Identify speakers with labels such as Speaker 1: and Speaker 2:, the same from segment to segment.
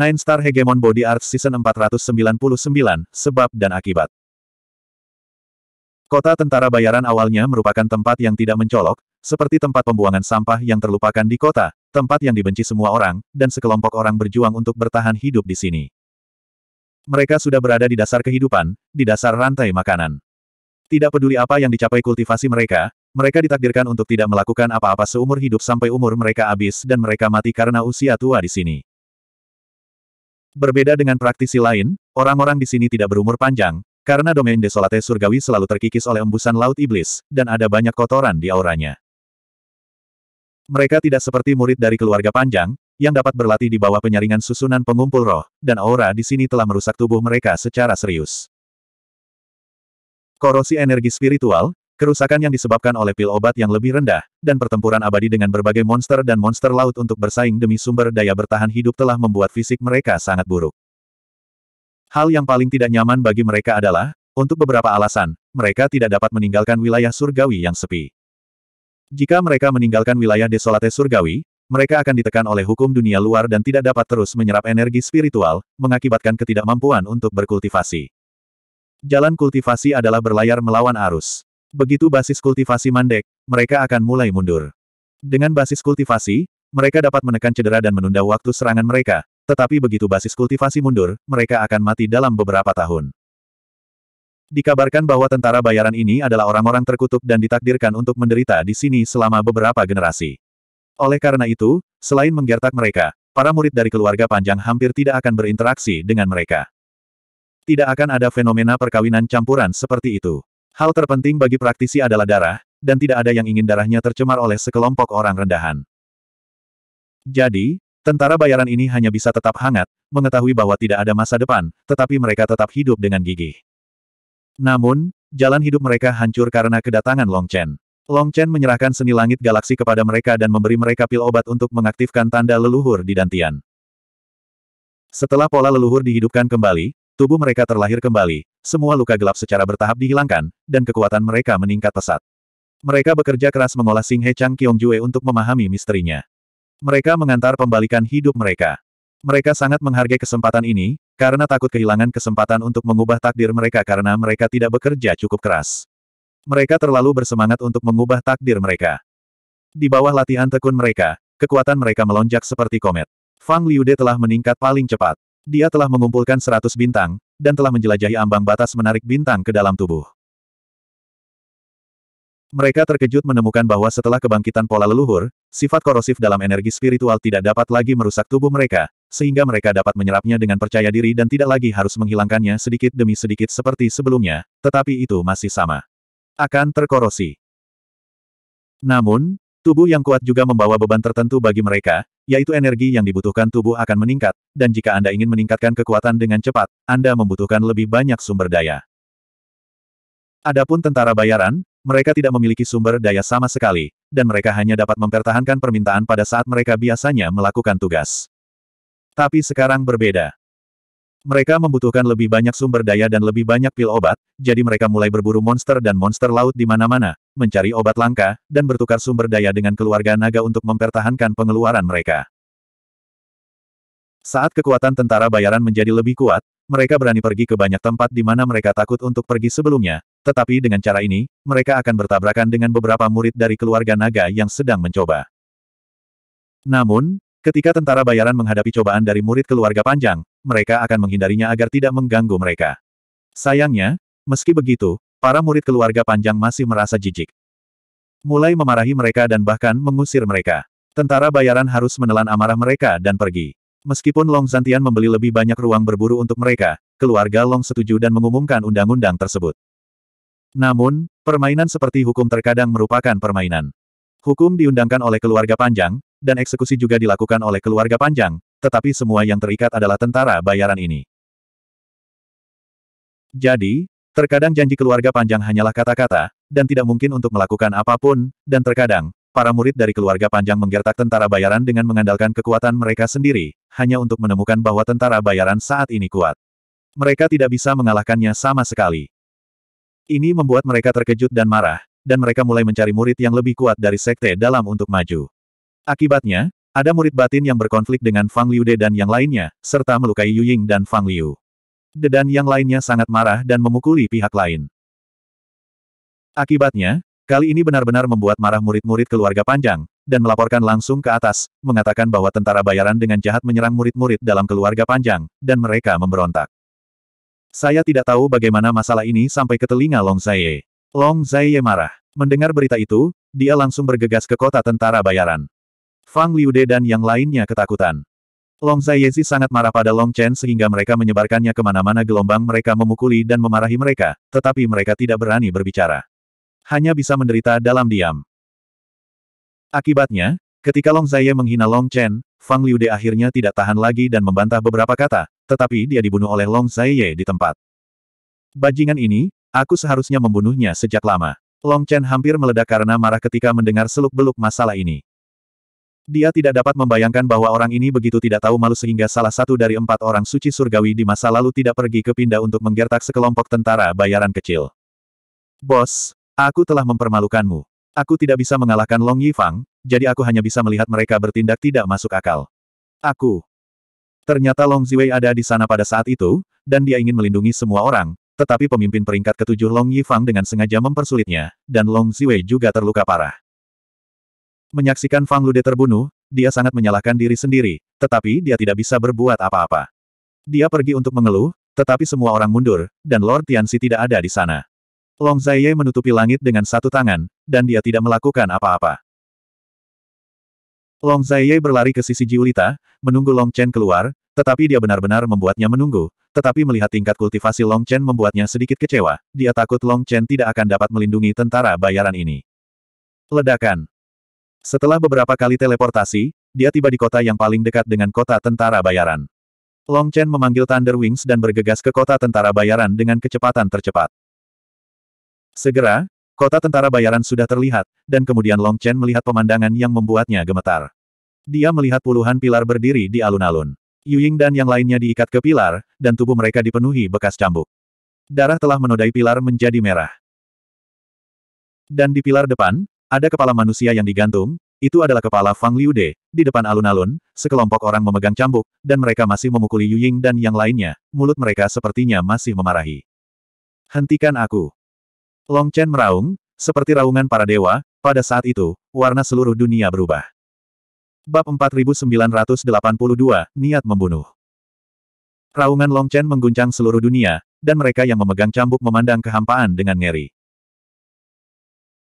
Speaker 1: Nine Star Hegemon Body Arts Season 499, Sebab dan Akibat Kota tentara bayaran awalnya merupakan tempat yang tidak mencolok, seperti tempat pembuangan sampah yang terlupakan di kota, tempat yang dibenci semua orang, dan sekelompok orang berjuang untuk bertahan hidup di sini. Mereka sudah berada di dasar kehidupan, di dasar rantai makanan. Tidak peduli apa yang dicapai kultivasi mereka, mereka ditakdirkan untuk tidak melakukan apa-apa seumur hidup sampai umur mereka habis dan mereka mati karena usia tua di sini. Berbeda dengan praktisi lain, orang-orang di sini tidak berumur panjang, karena domain desolate surgawi selalu terkikis oleh embusan laut iblis, dan ada banyak kotoran di auranya. Mereka tidak seperti murid dari keluarga panjang, yang dapat berlatih di bawah penyaringan susunan pengumpul roh, dan aura di sini telah merusak tubuh mereka secara serius. Korosi energi spiritual, Kerusakan yang disebabkan oleh pil obat yang lebih rendah, dan pertempuran abadi dengan berbagai monster dan monster laut untuk bersaing demi sumber daya bertahan hidup telah membuat fisik mereka sangat buruk. Hal yang paling tidak nyaman bagi mereka adalah, untuk beberapa alasan, mereka tidak dapat meninggalkan wilayah surgawi yang sepi. Jika mereka meninggalkan wilayah desolate surgawi, mereka akan ditekan oleh hukum dunia luar dan tidak dapat terus menyerap energi spiritual, mengakibatkan ketidakmampuan untuk berkultivasi. Jalan kultivasi adalah berlayar melawan arus. Begitu basis kultivasi mandek, mereka akan mulai mundur. Dengan basis kultivasi, mereka dapat menekan cedera dan menunda waktu serangan mereka, tetapi begitu basis kultivasi mundur, mereka akan mati dalam beberapa tahun. Dikabarkan bahwa tentara bayaran ini adalah orang-orang terkutuk dan ditakdirkan untuk menderita di sini selama beberapa generasi. Oleh karena itu, selain menggertak mereka, para murid dari keluarga panjang hampir tidak akan berinteraksi dengan mereka. Tidak akan ada fenomena perkawinan campuran seperti itu. Hal terpenting bagi praktisi adalah darah, dan tidak ada yang ingin darahnya tercemar oleh sekelompok orang rendahan. Jadi, tentara bayaran ini hanya bisa tetap hangat, mengetahui bahwa tidak ada masa depan, tetapi mereka tetap hidup dengan gigih. Namun, jalan hidup mereka hancur karena kedatangan Long Chen. Long Chen menyerahkan seni langit galaksi kepada mereka dan memberi mereka pil obat untuk mengaktifkan tanda leluhur di Dantian. Setelah pola leluhur dihidupkan kembali, tubuh mereka terlahir kembali, semua luka gelap secara bertahap dihilangkan, dan kekuatan mereka meningkat pesat. Mereka bekerja keras mengolah Sing He Chang Kyong Jue untuk memahami misterinya. Mereka mengantar pembalikan hidup mereka. Mereka sangat menghargai kesempatan ini, karena takut kehilangan kesempatan untuk mengubah takdir mereka karena mereka tidak bekerja cukup keras. Mereka terlalu bersemangat untuk mengubah takdir mereka. Di bawah latihan tekun mereka, kekuatan mereka melonjak seperti komet. Fang Liude telah meningkat paling cepat. Dia telah mengumpulkan seratus bintang, dan telah menjelajahi ambang batas menarik bintang ke dalam tubuh. Mereka terkejut menemukan bahwa setelah kebangkitan pola leluhur, sifat korosif dalam energi spiritual tidak dapat lagi merusak tubuh mereka, sehingga mereka dapat menyerapnya dengan percaya diri dan tidak lagi harus menghilangkannya sedikit demi sedikit seperti sebelumnya, tetapi itu masih sama. Akan terkorosi. Namun, tubuh yang kuat juga membawa beban tertentu bagi mereka, yaitu energi yang dibutuhkan tubuh akan meningkat, dan jika Anda ingin meningkatkan kekuatan dengan cepat, Anda membutuhkan lebih banyak sumber daya. Adapun tentara bayaran, mereka tidak memiliki sumber daya sama sekali, dan mereka hanya dapat mempertahankan permintaan pada saat mereka biasanya melakukan tugas. Tapi sekarang berbeda. Mereka membutuhkan lebih banyak sumber daya dan lebih banyak pil obat, jadi mereka mulai berburu monster dan monster laut di mana-mana, mencari obat langka, dan bertukar sumber daya dengan keluarga naga untuk mempertahankan pengeluaran mereka. Saat kekuatan tentara bayaran menjadi lebih kuat, mereka berani pergi ke banyak tempat di mana mereka takut untuk pergi sebelumnya, tetapi dengan cara ini, mereka akan bertabrakan dengan beberapa murid dari keluarga naga yang sedang mencoba. Namun, ketika tentara bayaran menghadapi cobaan dari murid keluarga panjang, mereka akan menghindarinya agar tidak mengganggu mereka. Sayangnya, meski begitu, para murid keluarga panjang masih merasa jijik. Mulai memarahi mereka dan bahkan mengusir mereka. Tentara bayaran harus menelan amarah mereka dan pergi. Meskipun Long Zantian membeli lebih banyak ruang berburu untuk mereka, keluarga Long setuju dan mengumumkan undang-undang tersebut. Namun, permainan seperti hukum terkadang merupakan permainan. Hukum diundangkan oleh keluarga panjang, dan eksekusi juga dilakukan oleh keluarga panjang, tetapi semua yang terikat adalah tentara bayaran ini. Jadi, terkadang janji keluarga panjang hanyalah kata-kata, dan tidak mungkin untuk melakukan apapun, dan terkadang, para murid dari keluarga panjang menggertak tentara bayaran dengan mengandalkan kekuatan mereka sendiri, hanya untuk menemukan bahwa tentara bayaran saat ini kuat. Mereka tidak bisa mengalahkannya sama sekali. Ini membuat mereka terkejut dan marah, dan mereka mulai mencari murid yang lebih kuat dari sekte dalam untuk maju. Akibatnya, ada murid batin yang berkonflik dengan Fang Liude dan yang lainnya, serta melukai Yu Ying dan Fang Liu. Dedan yang lainnya sangat marah dan memukuli pihak lain. Akibatnya, kali ini benar-benar membuat marah murid-murid keluarga panjang, dan melaporkan langsung ke atas, mengatakan bahwa tentara bayaran dengan jahat menyerang murid-murid dalam keluarga panjang, dan mereka memberontak. Saya tidak tahu bagaimana masalah ini sampai ke telinga Long Zaye. Long Zaye marah. Mendengar berita itu, dia langsung bergegas ke kota tentara bayaran. Fang Liude dan yang lainnya ketakutan. Long Zaiyezi sangat marah pada Long Chen sehingga mereka menyebarkannya kemana-mana gelombang mereka memukuli dan memarahi mereka, tetapi mereka tidak berani berbicara. Hanya bisa menderita dalam diam. Akibatnya, ketika Long Zaiye menghina Long Chen, Fang Liude akhirnya tidak tahan lagi dan membantah beberapa kata, tetapi dia dibunuh oleh Long Zaiye di tempat. Bajingan ini, aku seharusnya membunuhnya sejak lama. Long Chen hampir meledak karena marah ketika mendengar seluk-beluk masalah ini. Dia tidak dapat membayangkan bahwa orang ini begitu tidak tahu malu sehingga salah satu dari empat orang suci surgawi di masa lalu tidak pergi ke pindah untuk menggertak sekelompok tentara bayaran kecil. Bos, aku telah mempermalukanmu. Aku tidak bisa mengalahkan Long Yifang, jadi aku hanya bisa melihat mereka bertindak tidak masuk akal. Aku. Ternyata Long Ziwei ada di sana pada saat itu, dan dia ingin melindungi semua orang, tetapi pemimpin peringkat ketujuh Long Yifang dengan sengaja mempersulitnya, dan Long Ziwei juga terluka parah. Menyaksikan Fang Lude terbunuh, dia sangat menyalahkan diri sendiri, tetapi dia tidak bisa berbuat apa-apa. Dia pergi untuk mengeluh, tetapi semua orang mundur, dan Lord Tianxi tidak ada di sana. Long Zaiye menutupi langit dengan satu tangan, dan dia tidak melakukan apa-apa. Long Zaiye berlari ke sisi Jiulita, menunggu Long Chen keluar, tetapi dia benar-benar membuatnya menunggu, tetapi melihat tingkat kultivasi Long Chen membuatnya sedikit kecewa, dia takut Long Chen tidak akan dapat melindungi tentara bayaran ini. Ledakan setelah beberapa kali teleportasi, dia tiba di kota yang paling dekat dengan kota tentara bayaran. Long Chen memanggil Thunder Wings dan bergegas ke kota tentara bayaran dengan kecepatan tercepat. Segera, kota tentara bayaran sudah terlihat, dan kemudian Long Chen melihat pemandangan yang membuatnya gemetar. Dia melihat puluhan pilar berdiri di alun-alun. Yuying dan yang lainnya diikat ke pilar, dan tubuh mereka dipenuhi bekas cambuk. Darah telah menodai pilar menjadi merah. Dan di pilar depan, ada kepala manusia yang digantung, itu adalah kepala Fang Liude, di depan alun-alun, sekelompok orang memegang cambuk, dan mereka masih memukuli Yu Ying dan yang lainnya, mulut mereka sepertinya masih memarahi. Hentikan aku. Long Chen meraung, seperti raungan para dewa, pada saat itu, warna seluruh dunia berubah. Bab 4982, Niat Membunuh Raungan Long Chen mengguncang seluruh dunia, dan mereka yang memegang cambuk memandang kehampaan dengan ngeri.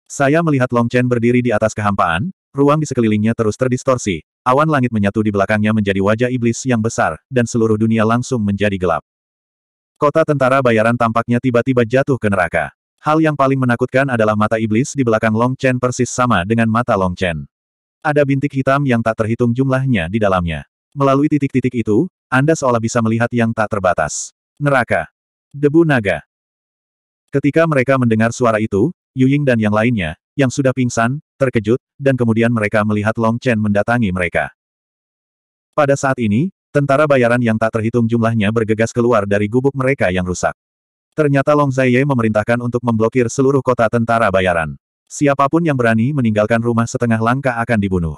Speaker 1: Saya melihat Long Chen berdiri di atas kehampaan, ruang di sekelilingnya terus terdistorsi, awan langit menyatu di belakangnya menjadi wajah iblis yang besar, dan seluruh dunia langsung menjadi gelap. Kota tentara bayaran tampaknya tiba-tiba jatuh ke neraka. Hal yang paling menakutkan adalah mata iblis di belakang Long Chen persis sama dengan mata Long Chen. Ada bintik hitam yang tak terhitung jumlahnya di dalamnya. Melalui titik-titik itu, Anda seolah bisa melihat yang tak terbatas. Neraka. Debu naga. Ketika mereka mendengar suara itu, Yuying dan yang lainnya, yang sudah pingsan, terkejut, dan kemudian mereka melihat Long Chen mendatangi mereka. Pada saat ini, tentara bayaran yang tak terhitung jumlahnya bergegas keluar dari gubuk mereka yang rusak. Ternyata Long Zaiye memerintahkan untuk memblokir seluruh kota tentara bayaran. Siapapun yang berani meninggalkan rumah setengah langkah akan dibunuh.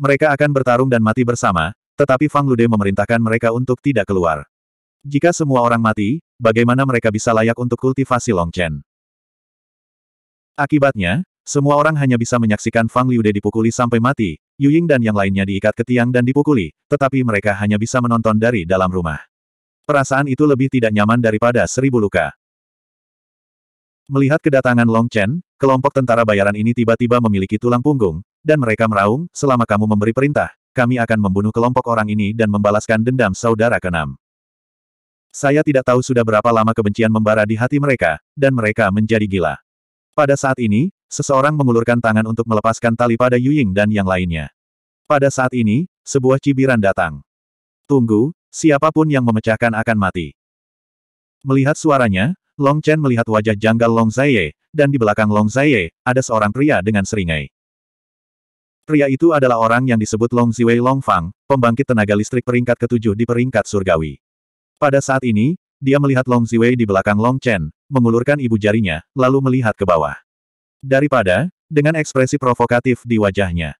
Speaker 1: Mereka akan bertarung dan mati bersama, tetapi Fang Lude memerintahkan mereka untuk tidak keluar. Jika semua orang mati, bagaimana mereka bisa layak untuk kultivasi Long Chen? Akibatnya, semua orang hanya bisa menyaksikan Fang Liude dipukuli sampai mati, Yu Ying dan yang lainnya diikat ke tiang dan dipukuli, tetapi mereka hanya bisa menonton dari dalam rumah. Perasaan itu lebih tidak nyaman daripada seribu luka. Melihat kedatangan Long Chen, kelompok tentara bayaran ini tiba-tiba memiliki tulang punggung, dan mereka meraung, selama kamu memberi perintah, kami akan membunuh kelompok orang ini dan membalaskan dendam saudara keenam. Saya tidak tahu sudah berapa lama kebencian membara di hati mereka, dan mereka menjadi gila. Pada saat ini, seseorang mengulurkan tangan untuk melepaskan tali pada Yuying dan yang lainnya. Pada saat ini, sebuah cibiran datang. Tunggu, siapapun yang memecahkan akan mati. Melihat suaranya, Long Chen melihat wajah janggal Long Zaiye, dan di belakang Long Zaiye, ada seorang pria dengan seringai. Pria itu adalah orang yang disebut Long Ziwei Long Fang, pembangkit tenaga listrik peringkat ketujuh di peringkat surgawi. Pada saat ini, dia melihat Long Ziwei di belakang Long Chen, mengulurkan ibu jarinya, lalu melihat ke bawah. Daripada, dengan ekspresi provokatif di wajahnya.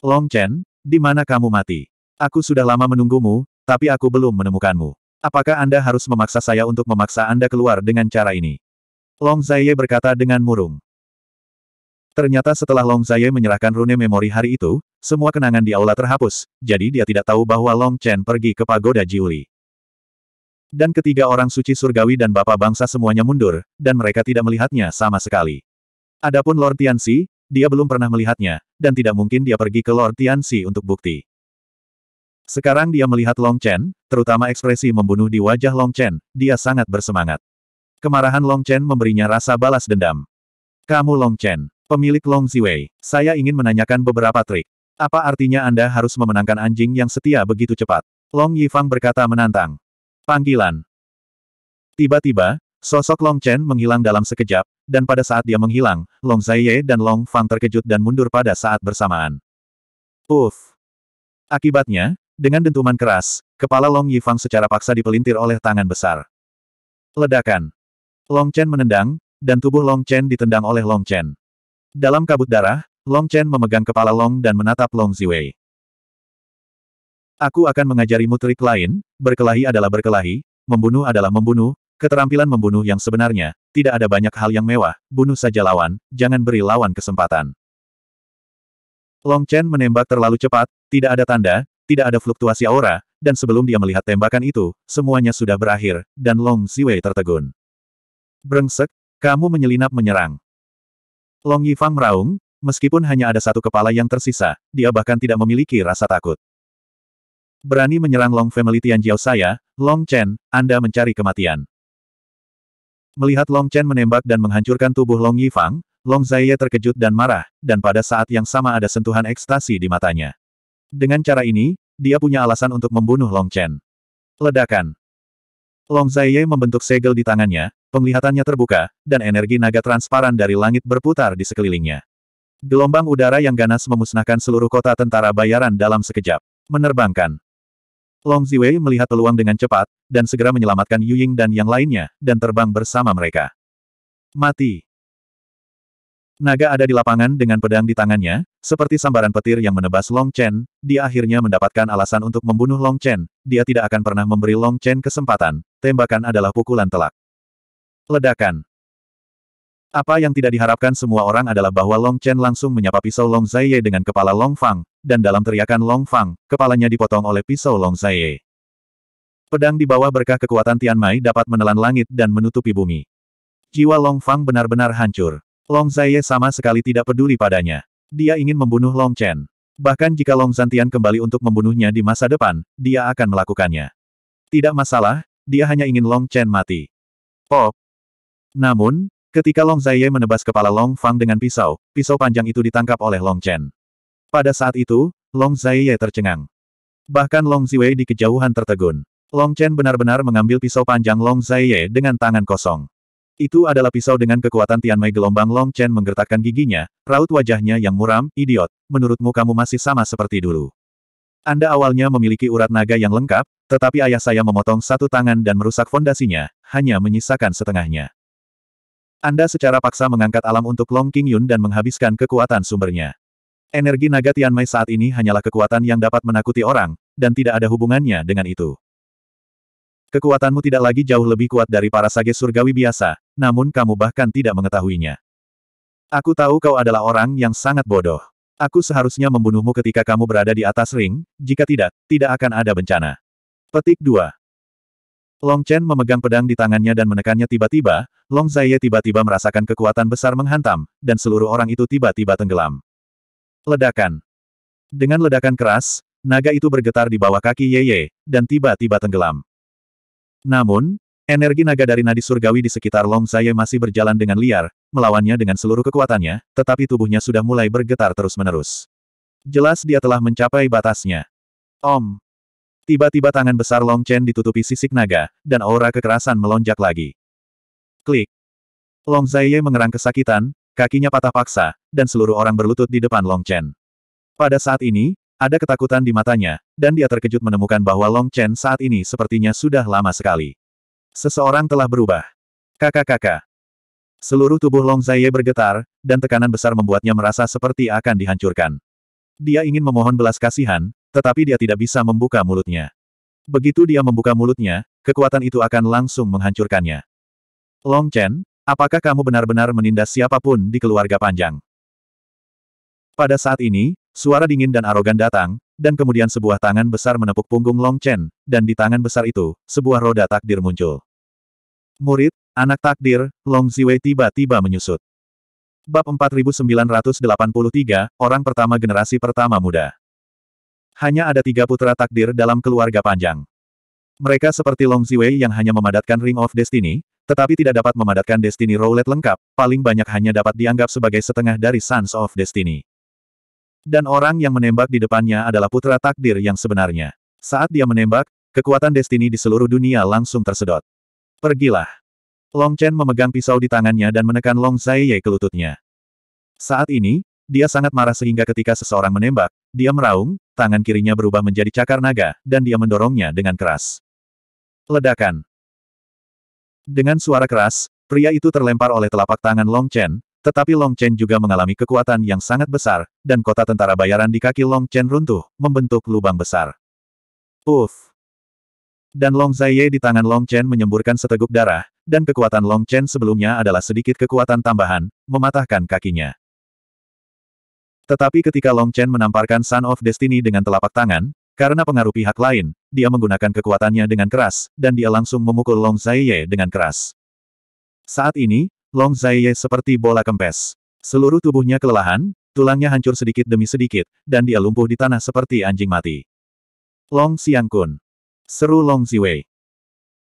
Speaker 1: Long Chen, di mana kamu mati? Aku sudah lama menunggumu, tapi aku belum menemukanmu. Apakah Anda harus memaksa saya untuk memaksa Anda keluar dengan cara ini? Long Zaye berkata dengan murung. Ternyata setelah Long Zaye menyerahkan rune memori hari itu, semua kenangan di aula terhapus, jadi dia tidak tahu bahwa Long Chen pergi ke pagoda Jiuli. Dan ketiga orang suci surgawi dan bapak bangsa semuanya mundur, dan mereka tidak melihatnya sama sekali. Adapun Lord Tianxi, dia belum pernah melihatnya, dan tidak mungkin dia pergi ke Lord Tianxi untuk bukti. Sekarang dia melihat Long Chen, terutama ekspresi membunuh di wajah Long Chen, dia sangat bersemangat. Kemarahan Long Chen memberinya rasa balas dendam. Kamu Long Chen, pemilik Long Ziwei, saya ingin menanyakan beberapa trik. Apa artinya Anda harus memenangkan anjing yang setia begitu cepat? Long Yifang berkata menantang. Panggilan. Tiba-tiba, sosok Long Chen menghilang dalam sekejap, dan pada saat dia menghilang, Long Zaiye dan Long Fang terkejut dan mundur pada saat bersamaan. Uff. Akibatnya, dengan dentuman keras, kepala Long Yifang secara paksa dipelintir oleh tangan besar. Ledakan. Long Chen menendang, dan tubuh Long Chen ditendang oleh Long Chen. Dalam kabut darah, Long Chen memegang kepala Long dan menatap Long Ziwei. Aku akan mengajarimu trik lain, berkelahi adalah berkelahi, membunuh adalah membunuh, keterampilan membunuh yang sebenarnya, tidak ada banyak hal yang mewah, bunuh saja lawan, jangan beri lawan kesempatan. Long Chen menembak terlalu cepat, tidak ada tanda, tidak ada fluktuasi aura, dan sebelum dia melihat tembakan itu, semuanya sudah berakhir, dan Long Siwei tertegun. Brengsek, kamu menyelinap menyerang. Long Yifang meraung, meskipun hanya ada satu kepala yang tersisa, dia bahkan tidak memiliki rasa takut. Berani menyerang Long Family Tianjiao saya, Long Chen, Anda mencari kematian. Melihat Long Chen menembak dan menghancurkan tubuh Long Yifang, Long Zaiye terkejut dan marah, dan pada saat yang sama ada sentuhan ekstasi di matanya. Dengan cara ini, dia punya alasan untuk membunuh Long Chen. Ledakan. Long Zaiye membentuk segel di tangannya, penglihatannya terbuka, dan energi naga transparan dari langit berputar di sekelilingnya. Gelombang udara yang ganas memusnahkan seluruh kota tentara bayaran dalam sekejap. Menerbangkan. Long Ziwei melihat peluang dengan cepat, dan segera menyelamatkan Yu Ying dan yang lainnya, dan terbang bersama mereka. Mati. Naga ada di lapangan dengan pedang di tangannya, seperti sambaran petir yang menebas Long Chen, dia akhirnya mendapatkan alasan untuk membunuh Long Chen, dia tidak akan pernah memberi Long Chen kesempatan, tembakan adalah pukulan telak. Ledakan. Apa yang tidak diharapkan semua orang adalah bahwa Long Chen langsung menyapa pisau Long Zaiye dengan kepala Long Fang, dan dalam teriakan Long Fang, kepalanya dipotong oleh pisau Long Zaiye. Pedang di bawah berkah kekuatan Tian Mai dapat menelan langit dan menutupi bumi. Jiwa Long Fang benar-benar hancur. Long Zaiye sama sekali tidak peduli padanya. Dia ingin membunuh Long Chen. Bahkan jika Long Zantian kembali untuk membunuhnya di masa depan, dia akan melakukannya. Tidak masalah, dia hanya ingin Long Chen mati. Pop. Namun, Ketika Long Zaiye menebas kepala Long Fang dengan pisau, pisau panjang itu ditangkap oleh Long Chen. Pada saat itu, Long Zaiye tercengang. Bahkan Long Ziwei di kejauhan tertegun. Long Chen benar-benar mengambil pisau panjang Long Zaiye dengan tangan kosong. Itu adalah pisau dengan kekuatan Tianmei gelombang Long Chen menggertakkan giginya, raut wajahnya yang muram, idiot, menurutmu kamu masih sama seperti dulu. Anda awalnya memiliki urat naga yang lengkap, tetapi ayah saya memotong satu tangan dan merusak fondasinya, hanya menyisakan setengahnya. Anda secara paksa mengangkat alam untuk Long King Yun dan menghabiskan kekuatan sumbernya. Energi naga Mei saat ini hanyalah kekuatan yang dapat menakuti orang, dan tidak ada hubungannya dengan itu. Kekuatanmu tidak lagi jauh lebih kuat dari para sage surgawi biasa, namun kamu bahkan tidak mengetahuinya. Aku tahu kau adalah orang yang sangat bodoh. Aku seharusnya membunuhmu ketika kamu berada di atas ring, jika tidak, tidak akan ada bencana. Petik 2. Long Chen memegang pedang di tangannya dan menekannya tiba-tiba, Long Zaiye tiba-tiba merasakan kekuatan besar menghantam, dan seluruh orang itu tiba-tiba tenggelam. Ledakan. Dengan ledakan keras, naga itu bergetar di bawah kaki Ye Ye, dan tiba-tiba tenggelam. Namun, energi naga dari nadi surgawi di sekitar Long Zaiye masih berjalan dengan liar, melawannya dengan seluruh kekuatannya, tetapi tubuhnya sudah mulai bergetar terus-menerus. Jelas dia telah mencapai batasnya. Om, Tiba-tiba tangan besar Long Chen ditutupi sisik naga, dan aura kekerasan melonjak lagi. Klik. Long Zaiye mengerang kesakitan, kakinya patah paksa, dan seluruh orang berlutut di depan Long Chen. Pada saat ini, ada ketakutan di matanya, dan dia terkejut menemukan bahwa Long Chen saat ini sepertinya sudah lama sekali. Seseorang telah berubah. Kakak-kakak. Seluruh tubuh Long Zaiye bergetar, dan tekanan besar membuatnya merasa seperti akan dihancurkan. Dia ingin memohon belas kasihan, tetapi dia tidak bisa membuka mulutnya. Begitu dia membuka mulutnya, kekuatan itu akan langsung menghancurkannya. Long Chen, apakah kamu benar-benar menindas siapapun di keluarga panjang? Pada saat ini, suara dingin dan arogan datang, dan kemudian sebuah tangan besar menepuk punggung Long Chen, dan di tangan besar itu, sebuah roda takdir muncul. Murid, anak takdir, Long Ziwei tiba-tiba menyusut. Bab 4983, orang pertama generasi pertama muda. Hanya ada tiga putra takdir dalam keluarga panjang. Mereka seperti Long Ziwei yang hanya memadatkan Ring of Destiny, tetapi tidak dapat memadatkan Destiny Roulette lengkap, paling banyak hanya dapat dianggap sebagai setengah dari Sons of Destiny. Dan orang yang menembak di depannya adalah putra takdir yang sebenarnya. Saat dia menembak, kekuatan Destiny di seluruh dunia langsung tersedot. Pergilah. Long Chen memegang pisau di tangannya dan menekan Long Zaiye ke lututnya. Saat ini, dia sangat marah sehingga ketika seseorang menembak, dia meraung, tangan kirinya berubah menjadi cakar naga, dan dia mendorongnya dengan keras. Ledakan. Dengan suara keras, pria itu terlempar oleh telapak tangan Long Chen, tetapi Long Chen juga mengalami kekuatan yang sangat besar, dan kota tentara bayaran di kaki Long Chen runtuh, membentuk lubang besar. Uff! Dan Long Zaiye di tangan Long Chen menyemburkan seteguk darah, dan kekuatan Long Chen sebelumnya adalah sedikit kekuatan tambahan, mematahkan kakinya. Tetapi ketika Long Chen menamparkan Sun of Destiny dengan telapak tangan, karena pengaruh pihak lain, dia menggunakan kekuatannya dengan keras, dan dia langsung memukul Long Zaiye dengan keras. Saat ini, Long Zaiye seperti bola kempes. Seluruh tubuhnya kelelahan, tulangnya hancur sedikit demi sedikit, dan dia lumpuh di tanah seperti anjing mati. Long Xiangkun. Seru Long Ziwei.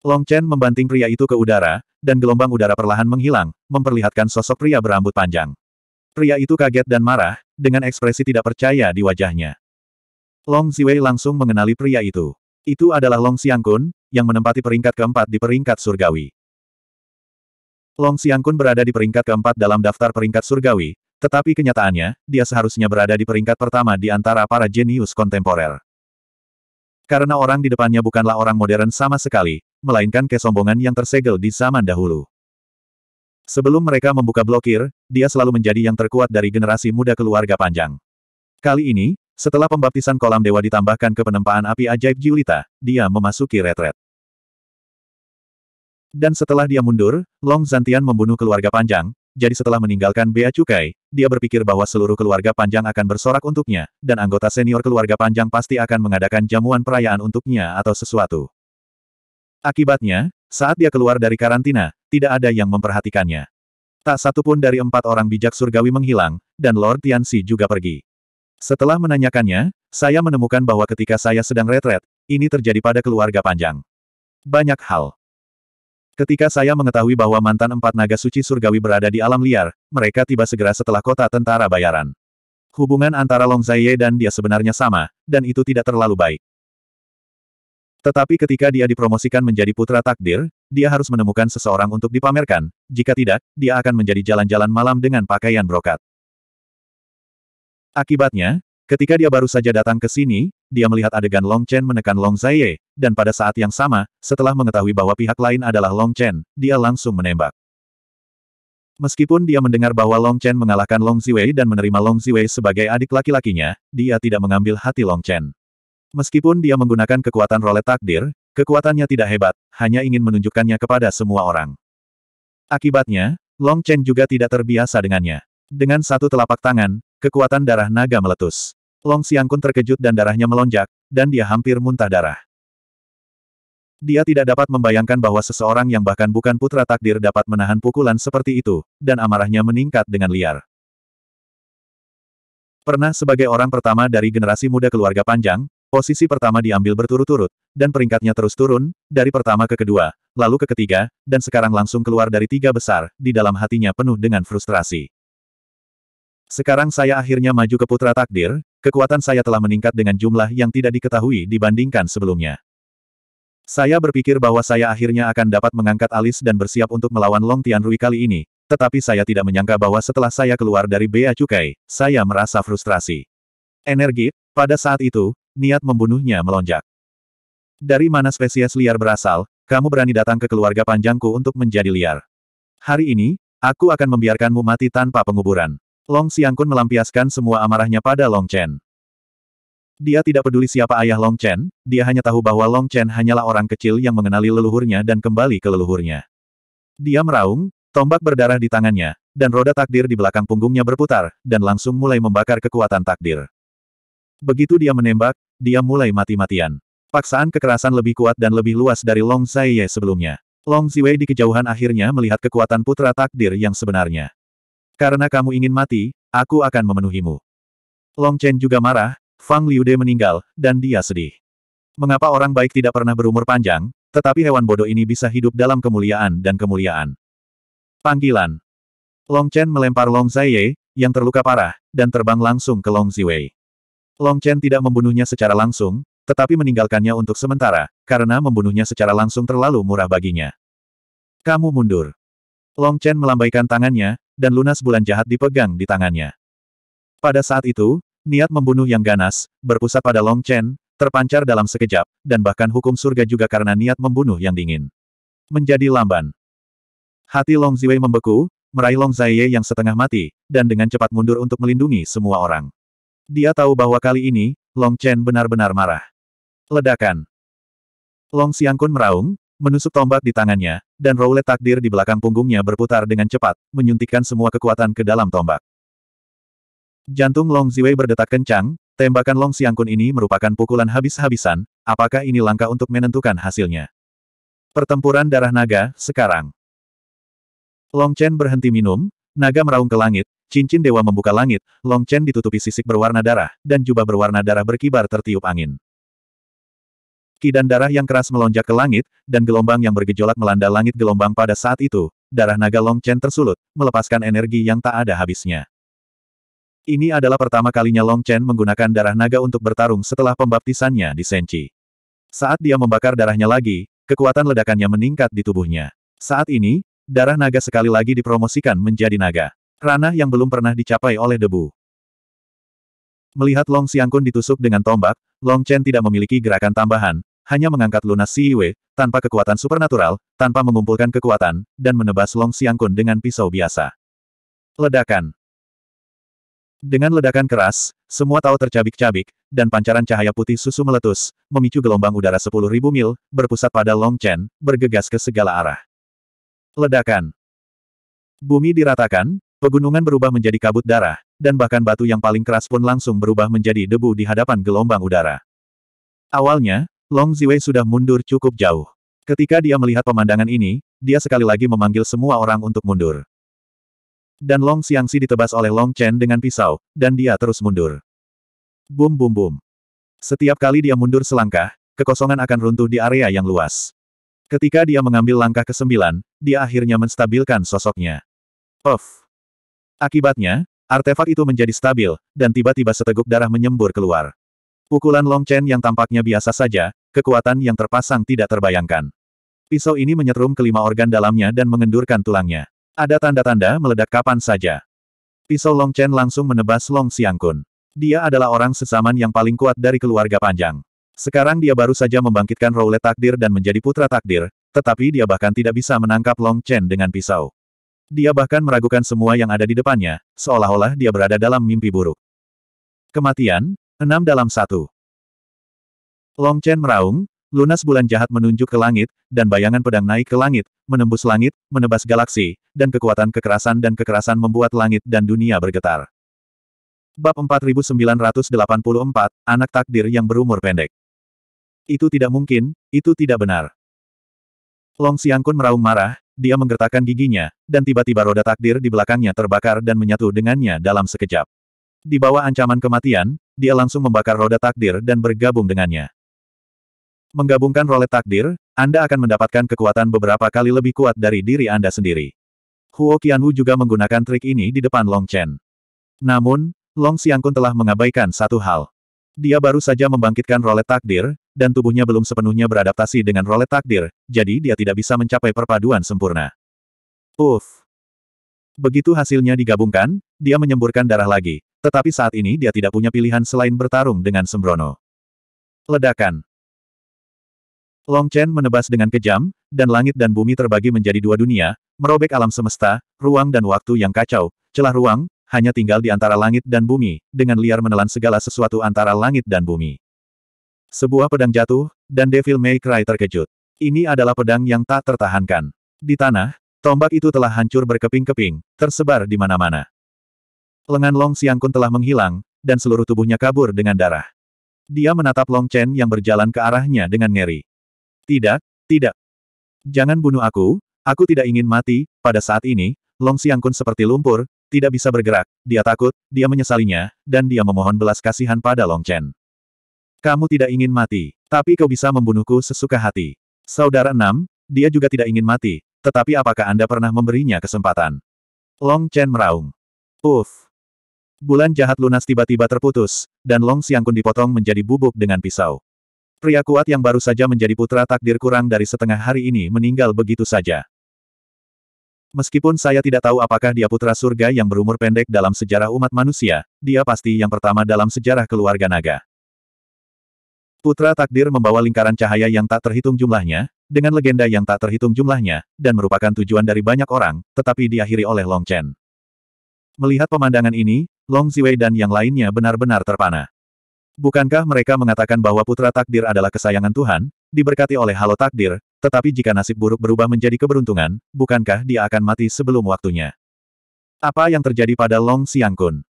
Speaker 1: Long Chen membanting pria itu ke udara, dan gelombang udara perlahan menghilang, memperlihatkan sosok pria berambut panjang. Pria itu kaget dan marah, dengan ekspresi tidak percaya di wajahnya. Long Ziwei langsung mengenali pria itu. Itu adalah Long Xiangkun, yang menempati peringkat keempat di peringkat surgawi. Long Xiangkun berada di peringkat keempat dalam daftar peringkat surgawi, tetapi kenyataannya, dia seharusnya berada di peringkat pertama di antara para jenius kontemporer. Karena orang di depannya bukanlah orang modern sama sekali, melainkan kesombongan yang tersegel di zaman dahulu. Sebelum mereka membuka blokir, dia selalu menjadi yang terkuat dari generasi muda keluarga panjang. Kali ini, setelah pembaptisan kolam dewa ditambahkan ke penempaan api ajaib Giulita, dia memasuki retret. Dan setelah dia mundur, Long Zantian membunuh keluarga panjang, jadi setelah meninggalkan Bea Cukai, dia berpikir bahwa seluruh keluarga panjang akan bersorak untuknya, dan anggota senior keluarga panjang pasti akan mengadakan jamuan perayaan untuknya atau sesuatu. Akibatnya, saat dia keluar dari karantina, tidak ada yang memperhatikannya. Tak satupun dari empat orang bijak surgawi menghilang, dan Lord Tianxi juga pergi. Setelah menanyakannya, saya menemukan bahwa ketika saya sedang retret, ini terjadi pada keluarga panjang. Banyak hal. Ketika saya mengetahui bahwa mantan empat naga suci surgawi berada di alam liar, mereka tiba segera setelah kota tentara bayaran. Hubungan antara Long Zaiye dan dia sebenarnya sama, dan itu tidak terlalu baik. Tetapi ketika dia dipromosikan menjadi putra takdir, dia harus menemukan seseorang untuk dipamerkan, jika tidak, dia akan menjadi jalan-jalan malam dengan pakaian brokat. Akibatnya, ketika dia baru saja datang ke sini, dia melihat adegan Long Chen menekan Long Zaiye, dan pada saat yang sama, setelah mengetahui bahwa pihak lain adalah Long Chen, dia langsung menembak. Meskipun dia mendengar bahwa Long Chen mengalahkan Long Ziwei dan menerima Long Ziwei sebagai adik laki-lakinya, dia tidak mengambil hati Long Chen. Meskipun dia menggunakan kekuatan rolet takdir, kekuatannya tidak hebat, hanya ingin menunjukkannya kepada semua orang. Akibatnya, Long Chen juga tidak terbiasa dengannya. Dengan satu telapak tangan, kekuatan darah naga meletus. Long Xiangkun terkejut dan darahnya melonjak, dan dia hampir muntah darah. Dia tidak dapat membayangkan bahwa seseorang yang bahkan bukan putra takdir dapat menahan pukulan seperti itu, dan amarahnya meningkat dengan liar. Pernah sebagai orang pertama dari generasi muda keluarga panjang, Posisi pertama diambil berturut-turut, dan peringkatnya terus turun, dari pertama ke kedua, lalu ke ketiga, dan sekarang langsung keluar dari tiga besar, di dalam hatinya penuh dengan frustrasi. Sekarang saya akhirnya maju ke putra takdir, kekuatan saya telah meningkat dengan jumlah yang tidak diketahui dibandingkan sebelumnya. Saya berpikir bahwa saya akhirnya akan dapat mengangkat alis dan bersiap untuk melawan Long Tianrui kali ini, tetapi saya tidak menyangka bahwa setelah saya keluar dari Bea Cukai, saya merasa frustrasi. Energi, pada saat itu, niat membunuhnya melonjak. Dari mana spesies liar berasal, kamu berani datang ke keluarga panjangku untuk menjadi liar. Hari ini, aku akan membiarkanmu mati tanpa penguburan. Long Kun melampiaskan semua amarahnya pada Long Chen. Dia tidak peduli siapa ayah Long Chen, dia hanya tahu bahwa Long Chen hanyalah orang kecil yang mengenali leluhurnya dan kembali ke leluhurnya. Dia meraung, tombak berdarah di tangannya, dan roda takdir di belakang punggungnya berputar, dan langsung mulai membakar kekuatan takdir. Begitu dia menembak, dia mulai mati-matian. Paksaan kekerasan lebih kuat dan lebih luas dari Long Zaiye sebelumnya. Long Ziwei di kejauhan akhirnya melihat kekuatan putra takdir yang sebenarnya. Karena kamu ingin mati, aku akan memenuhimu. Long Chen juga marah, Fang Liude meninggal, dan dia sedih. Mengapa orang baik tidak pernah berumur panjang, tetapi hewan bodoh ini bisa hidup dalam kemuliaan dan kemuliaan. Panggilan. Long Chen melempar Long Zaiye, yang terluka parah, dan terbang langsung ke Long Ziwei. Long Chen tidak membunuhnya secara langsung, tetapi meninggalkannya untuk sementara, karena membunuhnya secara langsung terlalu murah baginya. Kamu mundur. Long Chen melambaikan tangannya, dan lunas bulan jahat dipegang di tangannya. Pada saat itu, niat membunuh yang ganas, berpusat pada Long Chen, terpancar dalam sekejap, dan bahkan hukum surga juga karena niat membunuh yang dingin. Menjadi lamban. Hati Long Ziwei membeku, meraih Long Zaiye yang setengah mati, dan dengan cepat mundur untuk melindungi semua orang. Dia tahu bahwa kali ini, Long Chen benar-benar marah. Ledakan. Long Xiangkun meraung, menusuk tombak di tangannya, dan roulette takdir di belakang punggungnya berputar dengan cepat, menyuntikkan semua kekuatan ke dalam tombak. Jantung Long Ziwei berdetak kencang, tembakan Long Xiangkun ini merupakan pukulan habis-habisan, apakah ini langkah untuk menentukan hasilnya? Pertempuran darah naga, sekarang. Long Chen berhenti minum, naga meraung ke langit, Cincin dewa membuka langit, Long Chen ditutupi sisik berwarna darah, dan jubah berwarna darah berkibar tertiup angin. Kidan darah yang keras melonjak ke langit, dan gelombang yang bergejolak melanda langit gelombang pada saat itu, darah naga Long Chen tersulut, melepaskan energi yang tak ada habisnya. Ini adalah pertama kalinya Long Chen menggunakan darah naga untuk bertarung setelah pembaptisannya di Senchi. Saat dia membakar darahnya lagi, kekuatan ledakannya meningkat di tubuhnya. Saat ini, darah naga sekali lagi dipromosikan menjadi naga. Ranah yang belum pernah dicapai oleh debu. Melihat Long Xiangkun ditusuk dengan tombak, Long Chen tidak memiliki gerakan tambahan, hanya mengangkat lunas Si Yue, tanpa kekuatan supernatural, tanpa mengumpulkan kekuatan, dan menebas Long Xiangkun dengan pisau biasa. Ledakan Dengan ledakan keras, semua tahu tercabik-cabik, dan pancaran cahaya putih susu meletus, memicu gelombang udara 10.000 mil, berpusat pada Long Chen, bergegas ke segala arah. Ledakan Bumi diratakan, Pegunungan berubah menjadi kabut darah, dan bahkan batu yang paling keras pun langsung berubah menjadi debu di hadapan gelombang udara. Awalnya, Long Ziwei sudah mundur cukup jauh. Ketika dia melihat pemandangan ini, dia sekali lagi memanggil semua orang untuk mundur. Dan Long Xiangxi ditebas oleh Long Chen dengan pisau, dan dia terus mundur. Bum bum bum. Setiap kali dia mundur selangkah, kekosongan akan runtuh di area yang luas. Ketika dia mengambil langkah ke-9, dia akhirnya menstabilkan sosoknya. Puff! Akibatnya, artefak itu menjadi stabil, dan tiba-tiba seteguk darah menyembur keluar. Pukulan Long Chen yang tampaknya biasa saja, kekuatan yang terpasang tidak terbayangkan. Pisau ini menyetrum kelima organ dalamnya dan mengendurkan tulangnya. Ada tanda-tanda meledak kapan saja. Pisau Long Chen langsung menebas Long Kun. Dia adalah orang sesaman yang paling kuat dari keluarga panjang. Sekarang dia baru saja membangkitkan roulette takdir dan menjadi putra takdir, tetapi dia bahkan tidak bisa menangkap Long Chen dengan pisau. Dia bahkan meragukan semua yang ada di depannya, seolah-olah dia berada dalam mimpi buruk. Kematian, enam dalam satu. Long Chen meraung, lunas bulan jahat menunjuk ke langit, dan bayangan pedang naik ke langit, menembus langit, menebas galaksi, dan kekuatan kekerasan dan kekerasan membuat langit dan dunia bergetar. Bab 4984, Anak Takdir yang berumur pendek. Itu tidak mungkin, itu tidak benar. Long Kun meraung marah, dia menggertakkan giginya, dan tiba-tiba roda takdir di belakangnya terbakar dan menyatu dengannya dalam sekejap. Di bawah ancaman kematian, dia langsung membakar roda takdir dan bergabung dengannya. Menggabungkan rolet takdir, Anda akan mendapatkan kekuatan beberapa kali lebih kuat dari diri Anda sendiri. Huo Qianwu juga menggunakan trik ini di depan Long Chen. Namun, Long Xiangkun telah mengabaikan satu hal. Dia baru saja membangkitkan rolet takdir, dan tubuhnya belum sepenuhnya beradaptasi dengan rolet takdir, jadi dia tidak bisa mencapai perpaduan sempurna. Uff. Begitu hasilnya digabungkan, dia menyemburkan darah lagi, tetapi saat ini dia tidak punya pilihan selain bertarung dengan sembrono. Ledakan. Long Chen menebas dengan kejam, dan langit dan bumi terbagi menjadi dua dunia, merobek alam semesta, ruang dan waktu yang kacau, celah ruang, hanya tinggal di antara langit dan bumi, dengan liar menelan segala sesuatu antara langit dan bumi. Sebuah pedang jatuh, dan Devil May Cry terkejut. Ini adalah pedang yang tak tertahankan. Di tanah, tombak itu telah hancur berkeping-keping, tersebar di mana-mana. Lengan Long Siang Kun telah menghilang, dan seluruh tubuhnya kabur dengan darah. Dia menatap Long Chen yang berjalan ke arahnya dengan ngeri. Tidak, tidak. Jangan bunuh aku, aku tidak ingin mati, pada saat ini, Long Siang Kun seperti lumpur, tidak bisa bergerak, dia takut, dia menyesalinya, dan dia memohon belas kasihan pada Long Chen. Kamu tidak ingin mati, tapi kau bisa membunuhku sesuka hati. Saudara enam, dia juga tidak ingin mati, tetapi apakah Anda pernah memberinya kesempatan? Long Chen meraung. Uff. Bulan jahat lunas tiba-tiba terputus, dan Long Kun dipotong menjadi bubuk dengan pisau. Pria kuat yang baru saja menjadi putra takdir kurang dari setengah hari ini meninggal begitu saja. Meskipun saya tidak tahu apakah dia putra surga yang berumur pendek dalam sejarah umat manusia, dia pasti yang pertama dalam sejarah keluarga naga. Putra Takdir membawa lingkaran cahaya yang tak terhitung jumlahnya, dengan legenda yang tak terhitung jumlahnya, dan merupakan tujuan dari banyak orang, tetapi diakhiri oleh Long Chen. Melihat pemandangan ini, Long Ziwei dan yang lainnya benar-benar terpana. Bukankah mereka mengatakan bahwa putra takdir adalah kesayangan Tuhan, diberkati oleh halo takdir, tetapi jika nasib buruk berubah menjadi keberuntungan, bukankah dia akan mati sebelum waktunya? Apa yang terjadi pada Long Siangkun?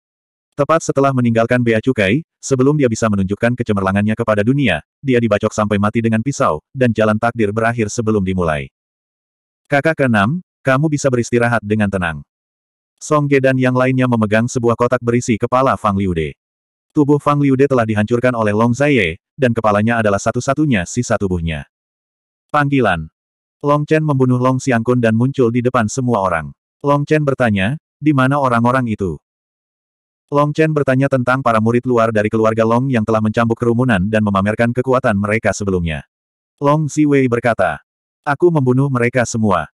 Speaker 1: Tepat setelah meninggalkan Bea Cukai, sebelum dia bisa menunjukkan kecemerlangannya kepada dunia, dia dibacok sampai mati dengan pisau, dan jalan takdir berakhir sebelum dimulai. Kakak keenam, kamu bisa beristirahat dengan tenang. Song Ge dan yang lainnya memegang sebuah kotak berisi kepala Fang Liude. Tubuh Fang Liude telah dihancurkan oleh Long Zaiye, dan kepalanya adalah satu-satunya sisa tubuhnya. Panggilan. Long Chen membunuh Long Xiangkun dan muncul di depan semua orang. Long Chen bertanya, di mana orang-orang itu? Long Chen bertanya tentang para murid luar dari keluarga Long yang telah mencambuk kerumunan dan memamerkan kekuatan mereka sebelumnya. Long Siwei berkata, Aku membunuh mereka semua.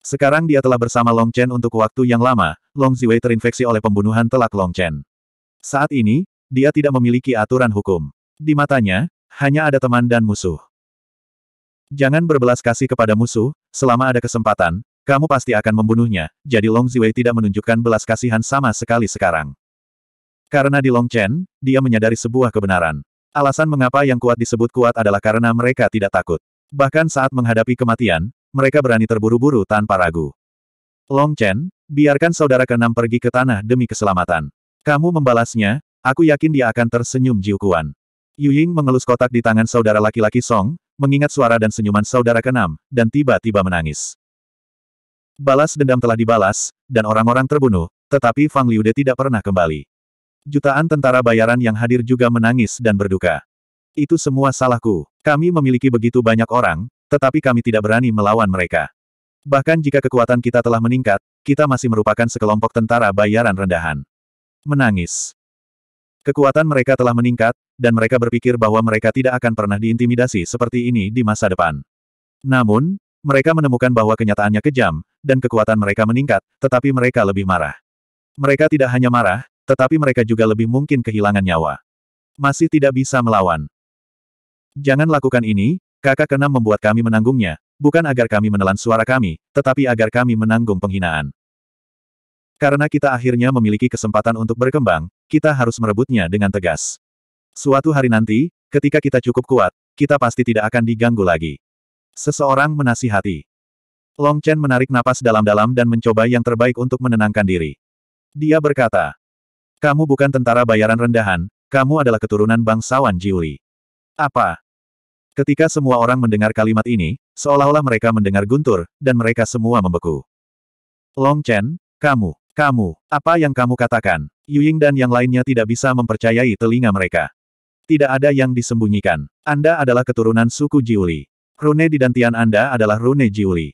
Speaker 1: Sekarang dia telah bersama Long Chen untuk waktu yang lama, Long Wei terinfeksi oleh pembunuhan telak Long Chen. Saat ini, dia tidak memiliki aturan hukum. Di matanya, hanya ada teman dan musuh. Jangan berbelas kasih kepada musuh, selama ada kesempatan, kamu pasti akan membunuhnya, jadi Long Ziwei tidak menunjukkan belas kasihan sama sekali sekarang. Karena di Long Chen, dia menyadari sebuah kebenaran. Alasan mengapa yang kuat disebut kuat adalah karena mereka tidak takut. Bahkan saat menghadapi kematian, mereka berani terburu-buru tanpa ragu. Long Chen, biarkan saudara keenam pergi ke tanah demi keselamatan. Kamu membalasnya, aku yakin dia akan tersenyum jiukuan. Yu Ying mengelus kotak di tangan saudara laki-laki Song, mengingat suara dan senyuman saudara keenam, dan tiba-tiba menangis. Balas dendam telah dibalas, dan orang-orang terbunuh, tetapi Fang Liude tidak pernah kembali. Jutaan tentara bayaran yang hadir juga menangis dan berduka. Itu semua salahku. Kami memiliki begitu banyak orang, tetapi kami tidak berani melawan mereka. Bahkan jika kekuatan kita telah meningkat, kita masih merupakan sekelompok tentara bayaran rendahan. Menangis. Kekuatan mereka telah meningkat, dan mereka berpikir bahwa mereka tidak akan pernah diintimidasi seperti ini di masa depan. Namun, mereka menemukan bahwa kenyataannya kejam, dan kekuatan mereka meningkat, tetapi mereka lebih marah. Mereka tidak hanya marah, tetapi mereka juga lebih mungkin kehilangan nyawa. Masih tidak bisa melawan. Jangan lakukan ini, kakak keenam membuat kami menanggungnya, bukan agar kami menelan suara kami, tetapi agar kami menanggung penghinaan. Karena kita akhirnya memiliki kesempatan untuk berkembang, kita harus merebutnya dengan tegas. Suatu hari nanti, ketika kita cukup kuat, kita pasti tidak akan diganggu lagi. Seseorang menasihati. Long Chen menarik napas dalam-dalam dan mencoba yang terbaik untuk menenangkan diri. Dia berkata, Kamu bukan tentara bayaran rendahan, kamu adalah keturunan bangsawan Jiuli. Apa? Ketika semua orang mendengar kalimat ini, seolah-olah mereka mendengar guntur, dan mereka semua membeku. Long Chen, kamu, kamu, apa yang kamu katakan? Yuying dan yang lainnya tidak bisa mempercayai telinga mereka. Tidak ada yang disembunyikan. Anda adalah keturunan suku Jiuli. Rune di dantian Anda adalah rune Jiuli.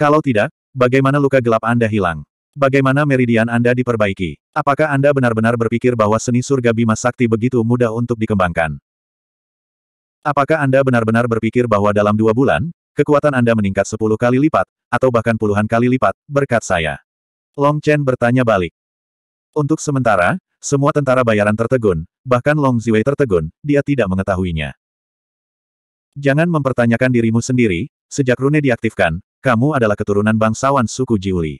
Speaker 1: Kalau tidak, bagaimana luka gelap Anda hilang? Bagaimana meridian Anda diperbaiki? Apakah Anda benar-benar berpikir bahwa seni surga Bima Sakti begitu mudah untuk dikembangkan? Apakah Anda benar-benar berpikir bahwa dalam dua bulan, kekuatan Anda meningkat sepuluh kali lipat, atau bahkan puluhan kali lipat, berkat saya? Long Chen bertanya balik. Untuk sementara, semua tentara bayaran tertegun, bahkan Long Ziwei tertegun, dia tidak mengetahuinya. Jangan mempertanyakan dirimu sendiri, sejak rune diaktifkan, kamu adalah keturunan bangsawan suku Jiuli.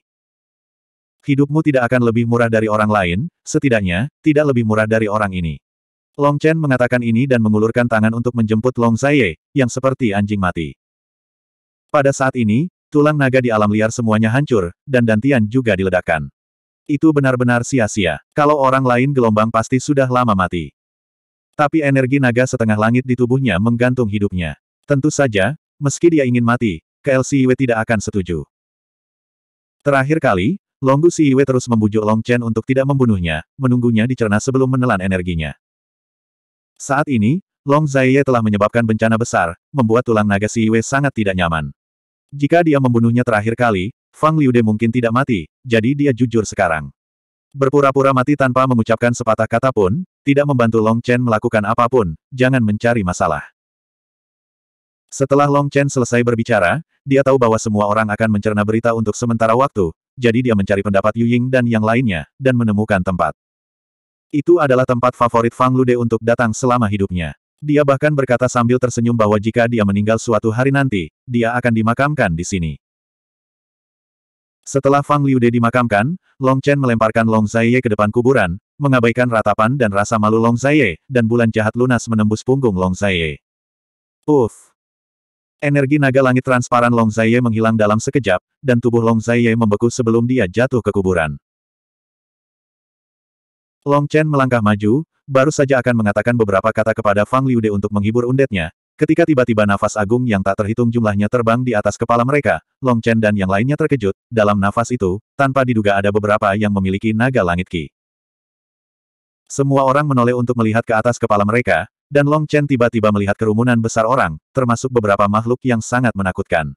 Speaker 1: Hidupmu tidak akan lebih murah dari orang lain, setidaknya, tidak lebih murah dari orang ini. Long Chen mengatakan ini dan mengulurkan tangan untuk menjemput Long Zaye, yang seperti anjing mati. Pada saat ini, tulang naga di alam liar semuanya hancur, dan dantian juga diledakkan. Itu benar-benar sia-sia. Kalau orang lain gelombang pasti sudah lama mati. Tapi energi naga setengah langit di tubuhnya menggantung hidupnya. Tentu saja, meski dia ingin mati, KLC tidak akan setuju. Terakhir kali, Longgu Si terus membujuk Long Chen untuk tidak membunuhnya, menunggunya dicerna sebelum menelan energinya. Saat ini, Long Zaiye telah menyebabkan bencana besar, membuat tulang naga Si sangat tidak nyaman. Jika dia membunuhnya terakhir kali, Fang Liude mungkin tidak mati, jadi dia jujur sekarang. Berpura-pura mati tanpa mengucapkan sepatah kata pun, tidak membantu Long Chen melakukan apapun, jangan mencari masalah. Setelah Long Chen selesai berbicara, dia tahu bahwa semua orang akan mencerna berita untuk sementara waktu, jadi dia mencari pendapat Yu Ying dan yang lainnya, dan menemukan tempat. Itu adalah tempat favorit Fang Lude untuk datang selama hidupnya. Dia bahkan berkata sambil tersenyum bahwa jika dia meninggal suatu hari nanti, dia akan dimakamkan di sini. Setelah Fang Liude dimakamkan, Long Chen melemparkan Long Zaiye ke depan kuburan, mengabaikan ratapan dan rasa malu Long Zaiye, dan bulan jahat lunas menembus punggung Long Zaiye. Uff! Energi naga langit transparan Long Zaiye menghilang dalam sekejap, dan tubuh Long Zaiye membeku sebelum dia jatuh ke kuburan. Long Chen melangkah maju, baru saja akan mengatakan beberapa kata kepada Fang Liude untuk menghibur undetnya, Ketika tiba-tiba nafas agung yang tak terhitung jumlahnya terbang di atas kepala mereka, Long Chen dan yang lainnya terkejut, dalam nafas itu, tanpa diduga ada beberapa yang memiliki naga langit Ki. Semua orang menoleh untuk melihat ke atas kepala mereka, dan Long Chen tiba-tiba melihat kerumunan besar orang, termasuk beberapa makhluk yang sangat menakutkan.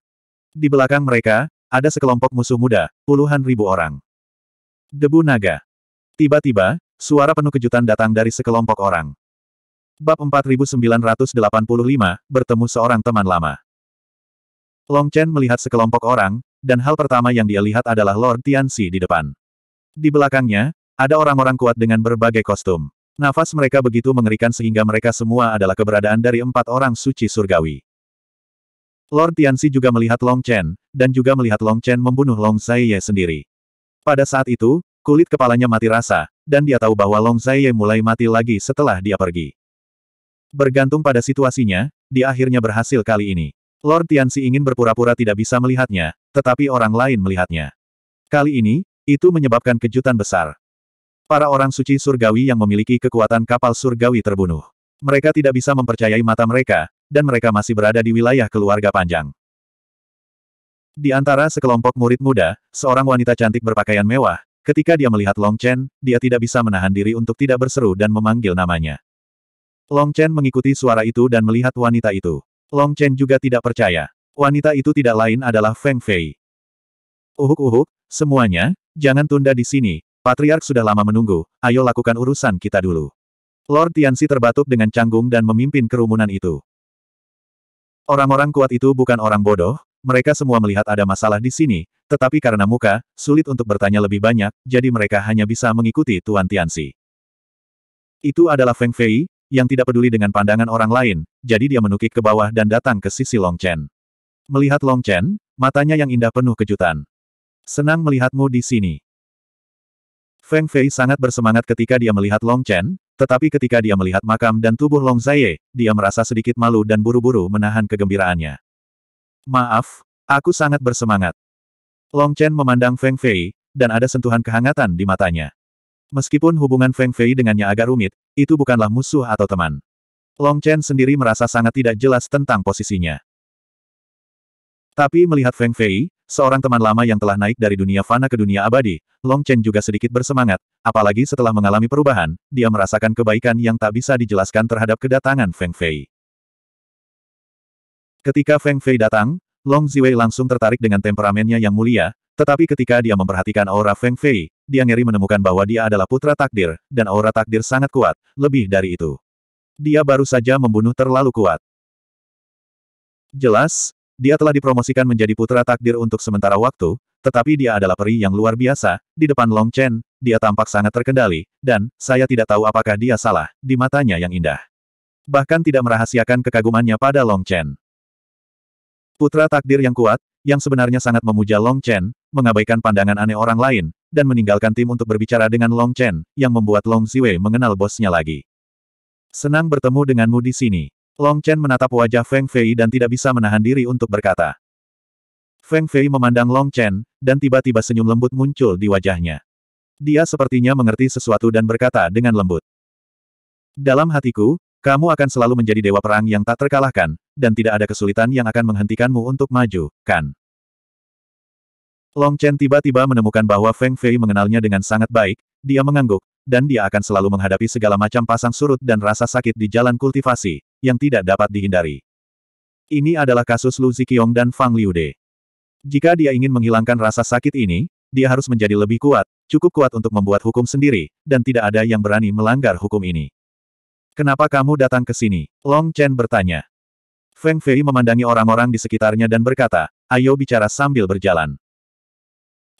Speaker 1: Di belakang mereka, ada sekelompok musuh muda, puluhan ribu orang. Debu naga. Tiba-tiba, suara penuh kejutan datang dari sekelompok orang. Bab 4985, bertemu seorang teman lama. Long Chen melihat sekelompok orang, dan hal pertama yang dia lihat adalah Lord Tianxi di depan. Di belakangnya, ada orang-orang kuat dengan berbagai kostum. Nafas mereka begitu mengerikan sehingga mereka semua adalah keberadaan dari empat orang suci surgawi. Lord Tianxi juga melihat Long Chen, dan juga melihat Long Chen membunuh Long Zaiye sendiri. Pada saat itu, kulit kepalanya mati rasa, dan dia tahu bahwa Long Zaiye mulai mati lagi setelah dia pergi. Bergantung pada situasinya, dia akhirnya berhasil kali ini. Lord Tianxi ingin berpura-pura tidak bisa melihatnya, tetapi orang lain melihatnya. Kali ini, itu menyebabkan kejutan besar. Para orang suci surgawi yang memiliki kekuatan kapal surgawi terbunuh. Mereka tidak bisa mempercayai mata mereka, dan mereka masih berada di wilayah keluarga panjang. Di antara sekelompok murid muda, seorang wanita cantik berpakaian mewah, ketika dia melihat Long Chen, dia tidak bisa menahan diri untuk tidak berseru dan memanggil namanya. Long Chen mengikuti suara itu dan melihat wanita itu. Long Chen juga tidak percaya. Wanita itu tidak lain adalah Feng Fei. Uhuk-uhuk, semuanya, jangan tunda di sini. Patriark sudah lama menunggu, ayo lakukan urusan kita dulu. Lord Tianxi terbatuk dengan canggung dan memimpin kerumunan itu. Orang-orang kuat itu bukan orang bodoh, mereka semua melihat ada masalah di sini, tetapi karena muka, sulit untuk bertanya lebih banyak, jadi mereka hanya bisa mengikuti Tuan Tianxi. Itu adalah Feng Fei, yang tidak peduli dengan pandangan orang lain, jadi dia menukik ke bawah dan datang ke sisi Long Chen. Melihat Long Chen, matanya yang indah penuh kejutan. Senang melihatmu di sini. Feng Fei sangat bersemangat ketika dia melihat Long Chen, tetapi ketika dia melihat makam dan tubuh Long Zaye, dia merasa sedikit malu dan buru-buru menahan kegembiraannya. Maaf, aku sangat bersemangat. Long Chen memandang Feng Fei, dan ada sentuhan kehangatan di matanya. Meskipun hubungan Feng Fei dengannya agak rumit, itu bukanlah musuh atau teman. Long Chen sendiri merasa sangat tidak jelas tentang posisinya. Tapi melihat Feng Fei, seorang teman lama yang telah naik dari dunia fana ke dunia abadi, Long Chen juga sedikit bersemangat, apalagi setelah mengalami perubahan, dia merasakan kebaikan yang tak bisa dijelaskan terhadap kedatangan Feng Fei. Ketika Feng Fei datang, Long Ziwei langsung tertarik dengan temperamennya yang mulia, tetapi ketika dia memperhatikan aura Feng Fei, dia ngeri menemukan bahwa dia adalah putra takdir, dan aura takdir sangat kuat, lebih dari itu. Dia baru saja membunuh terlalu kuat. Jelas, dia telah dipromosikan menjadi putra takdir untuk sementara waktu, tetapi dia adalah peri yang luar biasa, di depan Long Chen, dia tampak sangat terkendali, dan, saya tidak tahu apakah dia salah, di matanya yang indah. Bahkan tidak merahasiakan kekagumannya pada Long Chen. Putra takdir yang kuat, yang sebenarnya sangat memuja Long Chen, mengabaikan pandangan aneh orang lain, dan meninggalkan tim untuk berbicara dengan Long Chen, yang membuat Long Ziwei mengenal bosnya lagi. Senang bertemu denganmu di sini. Long Chen menatap wajah Feng Fei dan tidak bisa menahan diri untuk berkata. Feng Fei memandang Long Chen, dan tiba-tiba senyum lembut muncul di wajahnya. Dia sepertinya mengerti sesuatu dan berkata dengan lembut. Dalam hatiku, kamu akan selalu menjadi dewa perang yang tak terkalahkan, dan tidak ada kesulitan yang akan menghentikanmu untuk maju, kan? Long Chen tiba-tiba menemukan bahwa Feng Fei mengenalnya dengan sangat baik, dia mengangguk, dan dia akan selalu menghadapi segala macam pasang surut dan rasa sakit di jalan kultivasi, yang tidak dapat dihindari. Ini adalah kasus Lu Zikiong dan Fang Liude. Jika dia ingin menghilangkan rasa sakit ini, dia harus menjadi lebih kuat, cukup kuat untuk membuat hukum sendiri, dan tidak ada yang berani melanggar hukum ini. Kenapa kamu datang ke sini? Long Chen bertanya. Feng Fei memandangi orang-orang di sekitarnya dan berkata, ayo bicara sambil berjalan.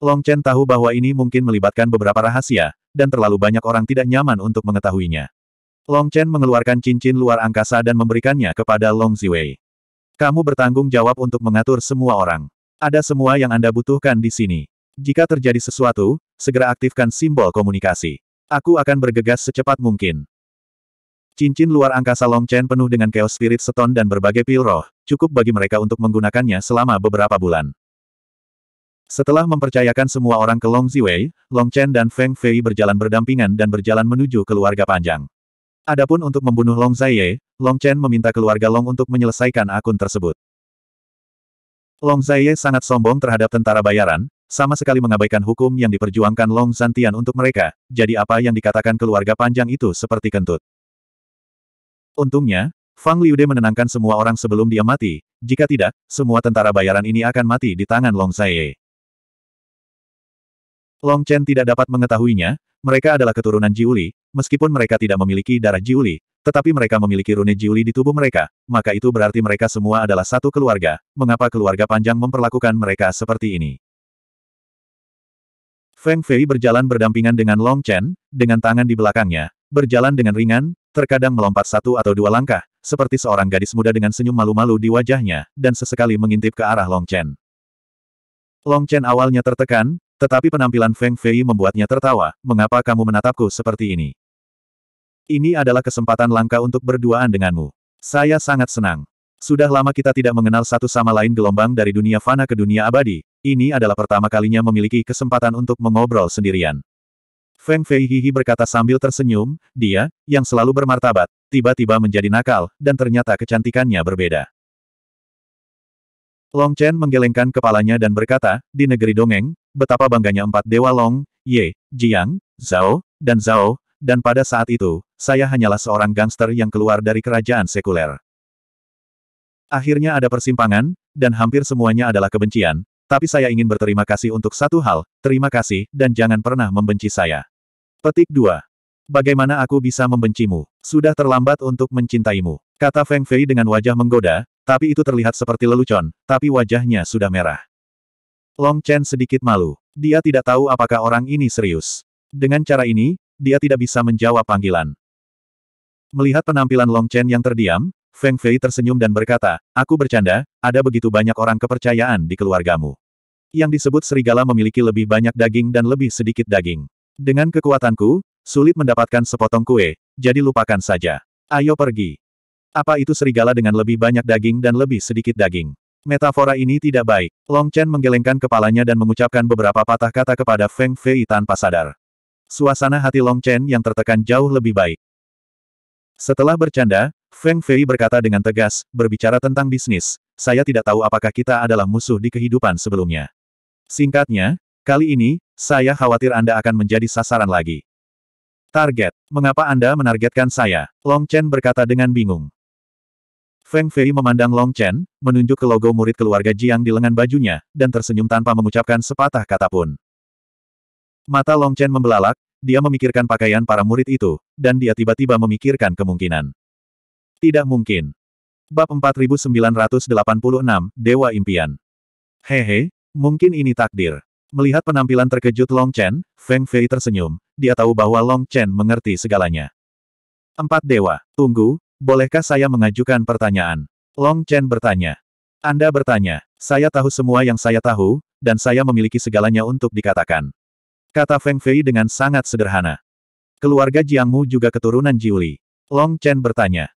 Speaker 1: Long Chen tahu bahwa ini mungkin melibatkan beberapa rahasia, dan terlalu banyak orang tidak nyaman untuk mengetahuinya. Long Chen mengeluarkan cincin luar angkasa dan memberikannya kepada Long Ziwei. Kamu bertanggung jawab untuk mengatur semua orang. Ada semua yang Anda butuhkan di sini. Jika terjadi sesuatu, segera aktifkan simbol komunikasi. Aku akan bergegas secepat mungkin. Cincin luar angkasa Long Chen penuh dengan chaos spirit seton dan berbagai pil roh, cukup bagi mereka untuk menggunakannya selama beberapa bulan. Setelah mempercayakan semua orang ke Long Ziwei, Long Chen dan Feng Fei berjalan berdampingan dan berjalan menuju keluarga panjang. Adapun untuk membunuh Long Zaiye, Long Chen meminta keluarga Long untuk menyelesaikan akun tersebut. Long Zaiye sangat sombong terhadap tentara bayaran, sama sekali mengabaikan hukum yang diperjuangkan Long Zantian untuk mereka, jadi apa yang dikatakan keluarga panjang itu seperti kentut. Untungnya, Fang Liude menenangkan semua orang sebelum dia mati, jika tidak, semua tentara bayaran ini akan mati di tangan Long Zaiye. Long Chen tidak dapat mengetahuinya, mereka adalah keturunan Jiuli, meskipun mereka tidak memiliki darah Jiuli, tetapi mereka memiliki rune Jiuli di tubuh mereka, maka itu berarti mereka semua adalah satu keluarga, mengapa keluarga panjang memperlakukan mereka seperti ini? Feng Fei berjalan berdampingan dengan Long Chen, dengan tangan di belakangnya, berjalan dengan ringan, terkadang melompat satu atau dua langkah, seperti seorang gadis muda dengan senyum malu-malu di wajahnya, dan sesekali mengintip ke arah Long Chen. Long Chen awalnya tertekan, tetapi penampilan Feng Fei membuatnya tertawa, mengapa kamu menatapku seperti ini? Ini adalah kesempatan langka untuk berduaan denganmu. Saya sangat senang. Sudah lama kita tidak mengenal satu sama lain gelombang dari dunia fana ke dunia abadi, ini adalah pertama kalinya memiliki kesempatan untuk mengobrol sendirian. Feng Fei Hihi berkata sambil tersenyum, dia, yang selalu bermartabat, tiba-tiba menjadi nakal, dan ternyata kecantikannya berbeda. Long Chen menggelengkan kepalanya dan berkata, di negeri dongeng, betapa bangganya empat dewa Long, Ye, Jiang, Zhao, dan Zhao, dan pada saat itu, saya hanyalah seorang gangster yang keluar dari kerajaan sekuler. Akhirnya ada persimpangan, dan hampir semuanya adalah kebencian, tapi saya ingin berterima kasih untuk satu hal, terima kasih, dan jangan pernah membenci saya. Petik 2. Bagaimana aku bisa membencimu? Sudah terlambat untuk mencintaimu. Kata Feng Fei dengan wajah menggoda, tapi itu terlihat seperti lelucon, tapi wajahnya sudah merah. Long Chen sedikit malu. Dia tidak tahu apakah orang ini serius. Dengan cara ini, dia tidak bisa menjawab panggilan. Melihat penampilan Long Chen yang terdiam, Feng Fei tersenyum dan berkata, Aku bercanda, ada begitu banyak orang kepercayaan di keluargamu. Yang disebut serigala memiliki lebih banyak daging dan lebih sedikit daging. Dengan kekuatanku, sulit mendapatkan sepotong kue, jadi lupakan saja. Ayo pergi. Apa itu serigala dengan lebih banyak daging dan lebih sedikit daging? Metafora ini tidak baik. Long Chen menggelengkan kepalanya dan mengucapkan beberapa patah kata kepada Feng Fei tanpa sadar. Suasana hati Long Chen yang tertekan jauh lebih baik. Setelah bercanda, Feng Fei berkata dengan tegas, berbicara tentang bisnis, saya tidak tahu apakah kita adalah musuh di kehidupan sebelumnya. Singkatnya, kali ini, saya khawatir Anda akan menjadi sasaran lagi. Target, mengapa Anda menargetkan saya? Long Chen berkata dengan bingung. Feng Fei memandang Long Chen, menunjuk ke logo murid keluarga Jiang di lengan bajunya, dan tersenyum tanpa mengucapkan sepatah kata pun. Mata Long Chen membelalak, dia memikirkan pakaian para murid itu, dan dia tiba-tiba memikirkan kemungkinan. Tidak mungkin. Bab 4986, Dewa Impian. Hehe, mungkin ini takdir. Melihat penampilan terkejut Long Chen, Feng Fei tersenyum, dia tahu bahwa Long Chen mengerti segalanya. Empat dewa, tunggu, Bolehkah saya mengajukan pertanyaan? Long Chen bertanya. Anda bertanya, saya tahu semua yang saya tahu, dan saya memiliki segalanya untuk dikatakan. Kata Feng Fei dengan sangat sederhana. Keluarga Jiangmu juga keturunan Jiuli. Long Chen bertanya.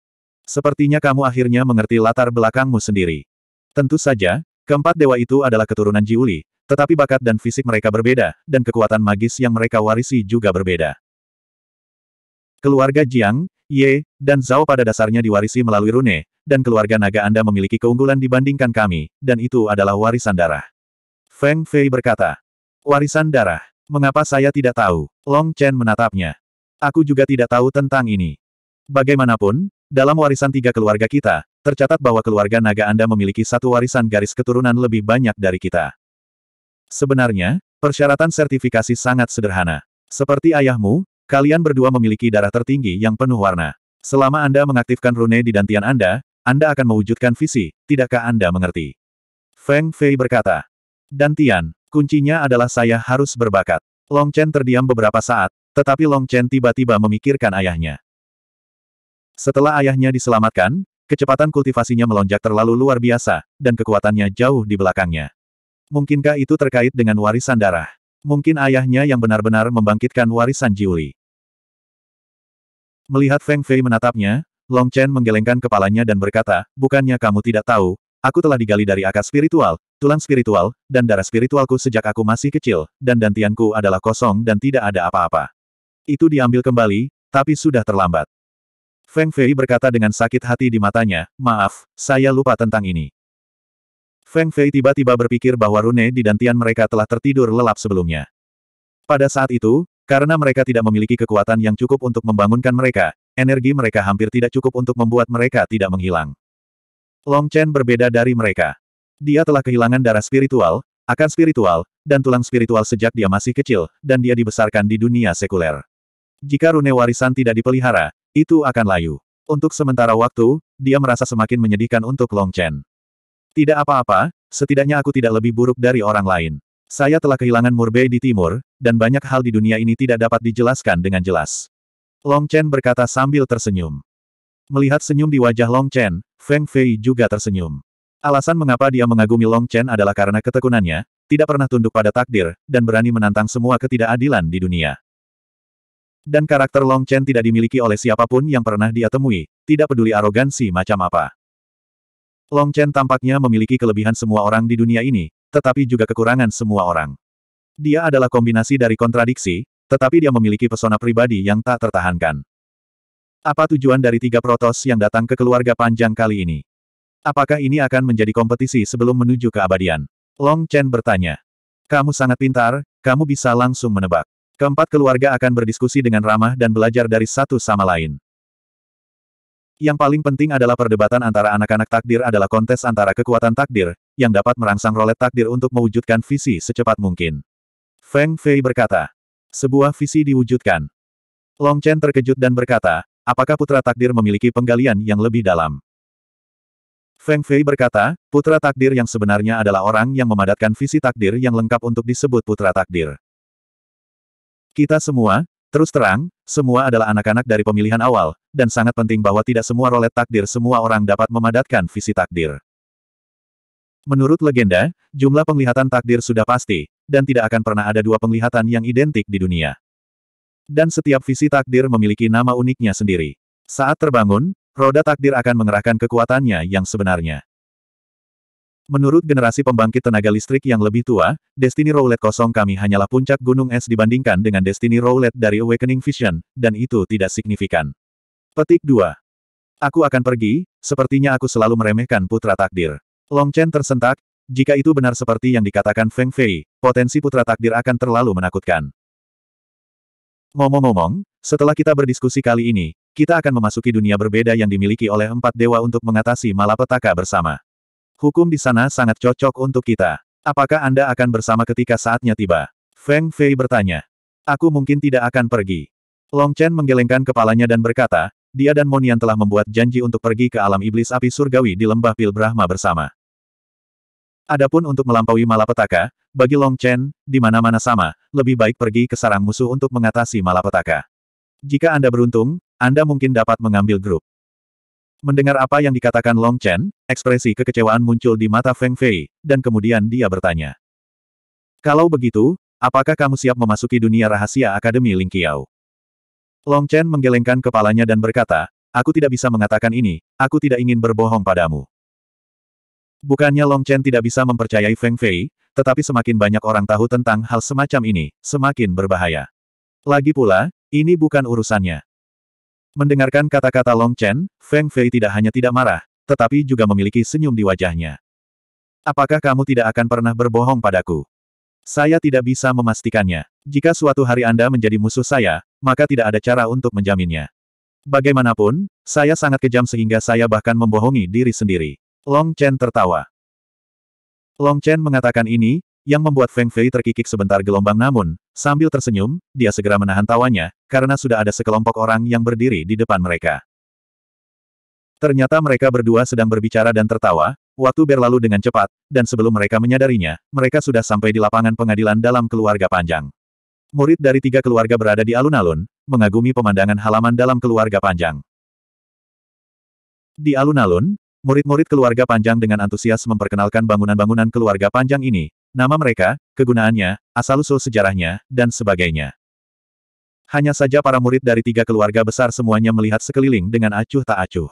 Speaker 1: Sepertinya kamu akhirnya mengerti latar belakangmu sendiri. Tentu saja, keempat dewa itu adalah keturunan Jiuli, tetapi bakat dan fisik mereka berbeda, dan kekuatan magis yang mereka warisi juga berbeda. Keluarga Jiang, Ye, dan Zhao pada dasarnya diwarisi melalui rune, dan keluarga naga Anda memiliki keunggulan dibandingkan kami, dan itu adalah warisan darah. Feng Fei berkata, warisan darah, mengapa saya tidak tahu? Long Chen menatapnya. Aku juga tidak tahu tentang ini. Bagaimanapun, dalam warisan tiga keluarga kita, tercatat bahwa keluarga naga Anda memiliki satu warisan garis keturunan lebih banyak dari kita. Sebenarnya, persyaratan sertifikasi sangat sederhana. Seperti ayahmu, Kalian berdua memiliki darah tertinggi yang penuh warna. Selama Anda mengaktifkan rune di dantian Anda, Anda akan mewujudkan visi, tidakkah Anda mengerti? Feng Fei berkata. Dantian, kuncinya adalah saya harus berbakat. Long Chen terdiam beberapa saat, tetapi Long Chen tiba-tiba memikirkan ayahnya. Setelah ayahnya diselamatkan, kecepatan kultivasinya melonjak terlalu luar biasa, dan kekuatannya jauh di belakangnya. Mungkinkah itu terkait dengan warisan darah? Mungkin ayahnya yang benar-benar membangkitkan warisan Jiuli. Melihat Feng Fei menatapnya, Long Chen menggelengkan kepalanya dan berkata, bukannya kamu tidak tahu, aku telah digali dari akar spiritual, tulang spiritual, dan darah spiritualku sejak aku masih kecil, dan dantianku adalah kosong dan tidak ada apa-apa. Itu diambil kembali, tapi sudah terlambat. Feng Fei berkata dengan sakit hati di matanya, maaf, saya lupa tentang ini. Feng Fei tiba-tiba berpikir bahwa Rune di dantian mereka telah tertidur lelap sebelumnya. Pada saat itu, karena mereka tidak memiliki kekuatan yang cukup untuk membangunkan mereka, energi mereka hampir tidak cukup untuk membuat mereka tidak menghilang. Long Chen berbeda dari mereka. Dia telah kehilangan darah spiritual, akan spiritual, dan tulang spiritual sejak dia masih kecil, dan dia dibesarkan di dunia sekuler. Jika rune warisan tidak dipelihara, itu akan layu. Untuk sementara waktu, dia merasa semakin menyedihkan untuk Long Chen. Tidak apa-apa, setidaknya aku tidak lebih buruk dari orang lain. Saya telah kehilangan Murbei di timur, dan banyak hal di dunia ini tidak dapat dijelaskan dengan jelas. Long Chen berkata sambil tersenyum. Melihat senyum di wajah Long Chen, Feng Fei juga tersenyum. Alasan mengapa dia mengagumi Long Chen adalah karena ketekunannya, tidak pernah tunduk pada takdir, dan berani menantang semua ketidakadilan di dunia. Dan karakter Long Chen tidak dimiliki oleh siapapun yang pernah dia temui, tidak peduli arogansi macam apa. Long Chen tampaknya memiliki kelebihan semua orang di dunia ini, tetapi juga kekurangan semua orang. Dia adalah kombinasi dari kontradiksi, tetapi dia memiliki pesona pribadi yang tak tertahankan. Apa tujuan dari tiga protos yang datang ke keluarga panjang kali ini? Apakah ini akan menjadi kompetisi sebelum menuju keabadian? Long Chen bertanya. Kamu sangat pintar, kamu bisa langsung menebak. Keempat keluarga akan berdiskusi dengan ramah dan belajar dari satu sama lain. Yang paling penting adalah perdebatan antara anak-anak takdir adalah kontes antara kekuatan takdir, yang dapat merangsang rolet takdir untuk mewujudkan visi secepat mungkin. Feng Fei berkata, sebuah visi diwujudkan. Long Chen terkejut dan berkata, apakah putra takdir memiliki penggalian yang lebih dalam? Feng Fei berkata, putra takdir yang sebenarnya adalah orang yang memadatkan visi takdir yang lengkap untuk disebut putra takdir. Kita semua, Terus terang, semua adalah anak-anak dari pemilihan awal, dan sangat penting bahwa tidak semua rolet takdir semua orang dapat memadatkan visi takdir. Menurut legenda, jumlah penglihatan takdir sudah pasti, dan tidak akan pernah ada dua penglihatan yang identik di dunia. Dan setiap visi takdir memiliki nama uniknya sendiri. Saat terbangun, roda takdir akan mengerahkan kekuatannya yang sebenarnya. Menurut generasi pembangkit tenaga listrik yang lebih tua, Destiny Roulette kosong kami hanyalah puncak gunung es dibandingkan dengan Destiny Roulette dari Awakening Vision, dan itu tidak signifikan. Petik 2. Aku akan pergi, sepertinya aku selalu meremehkan putra takdir. Long Chen tersentak, jika itu benar seperti yang dikatakan Feng Fei, potensi putra takdir akan terlalu menakutkan. Ngomong-ngomong, setelah kita berdiskusi kali ini, kita akan memasuki dunia berbeda yang dimiliki oleh empat dewa untuk mengatasi malapetaka bersama. Hukum di sana sangat cocok untuk kita. Apakah Anda akan bersama ketika saatnya tiba? Feng Fei bertanya. Aku mungkin tidak akan pergi. Long Chen menggelengkan kepalanya dan berkata, dia dan Monian telah membuat janji untuk pergi ke alam iblis api surgawi di lembah Pil Brahma bersama. Adapun untuk melampaui malapetaka, bagi Long Chen, di mana-mana sama, lebih baik pergi ke sarang musuh untuk mengatasi malapetaka. Jika Anda beruntung, Anda mungkin dapat mengambil grup. Mendengar apa yang dikatakan Long Chen, ekspresi kekecewaan muncul di mata Feng Fei, dan kemudian dia bertanya. Kalau begitu, apakah kamu siap memasuki dunia rahasia Akademi Ling Qiao? Long Chen menggelengkan kepalanya dan berkata, aku tidak bisa mengatakan ini, aku tidak ingin berbohong padamu. Bukannya Long Chen tidak bisa mempercayai Feng Fei, tetapi semakin banyak orang tahu tentang hal semacam ini, semakin berbahaya. Lagi pula, ini bukan urusannya. Mendengarkan kata-kata Long Chen, Feng Fei tidak hanya tidak marah, tetapi juga memiliki senyum di wajahnya. Apakah kamu tidak akan pernah berbohong padaku? Saya tidak bisa memastikannya. Jika suatu hari Anda menjadi musuh saya, maka tidak ada cara untuk menjaminnya. Bagaimanapun, saya sangat kejam sehingga saya bahkan membohongi diri sendiri. Long Chen tertawa. Long Chen mengatakan ini, yang membuat Feng Fei terkikik sebentar gelombang namun, sambil tersenyum, dia segera menahan tawanya, karena sudah ada sekelompok orang yang berdiri di depan mereka. Ternyata mereka berdua sedang berbicara dan tertawa, waktu berlalu dengan cepat, dan sebelum mereka menyadarinya, mereka sudah sampai di lapangan pengadilan dalam keluarga panjang. Murid dari tiga keluarga berada di alun-alun, mengagumi pemandangan halaman dalam keluarga panjang. Di alun-alun, Murid-murid keluarga panjang dengan antusias memperkenalkan bangunan-bangunan keluarga panjang ini, Nama mereka, kegunaannya, asal-usul sejarahnya, dan sebagainya. Hanya saja para murid dari tiga keluarga besar semuanya melihat sekeliling dengan acuh tak acuh.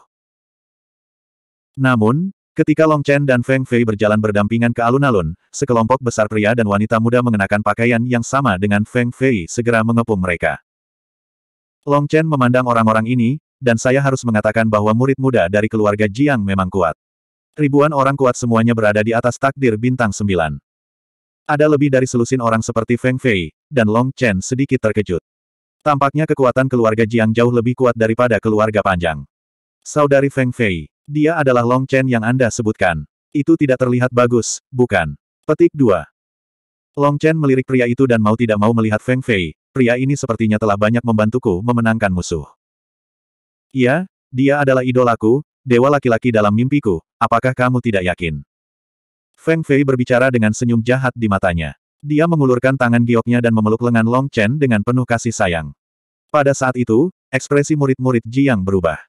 Speaker 1: Namun, ketika Long Chen dan Feng Fei berjalan berdampingan ke alun-alun, sekelompok besar pria dan wanita muda mengenakan pakaian yang sama dengan Feng Fei segera mengepung mereka. Long Chen memandang orang-orang ini, dan saya harus mengatakan bahwa murid muda dari keluarga Jiang memang kuat. Ribuan orang kuat semuanya berada di atas takdir bintang sembilan. Ada lebih dari selusin orang seperti Feng Fei, dan Long Chen sedikit terkejut. Tampaknya kekuatan keluarga Jiang jauh lebih kuat daripada keluarga Panjang. Saudari Feng Fei, dia adalah Long Chen yang Anda sebutkan. Itu tidak terlihat bagus, bukan? Petik 2. Long Chen melirik pria itu dan mau tidak mau melihat Feng Fei, pria ini sepertinya telah banyak membantuku memenangkan musuh. Ya, dia adalah idolaku, dewa laki-laki dalam mimpiku, apakah kamu tidak yakin? Feng Fei berbicara dengan senyum jahat di matanya. Dia mengulurkan tangan gioknya dan memeluk lengan Long Chen dengan penuh kasih sayang. Pada saat itu, ekspresi murid-murid Jiang berubah.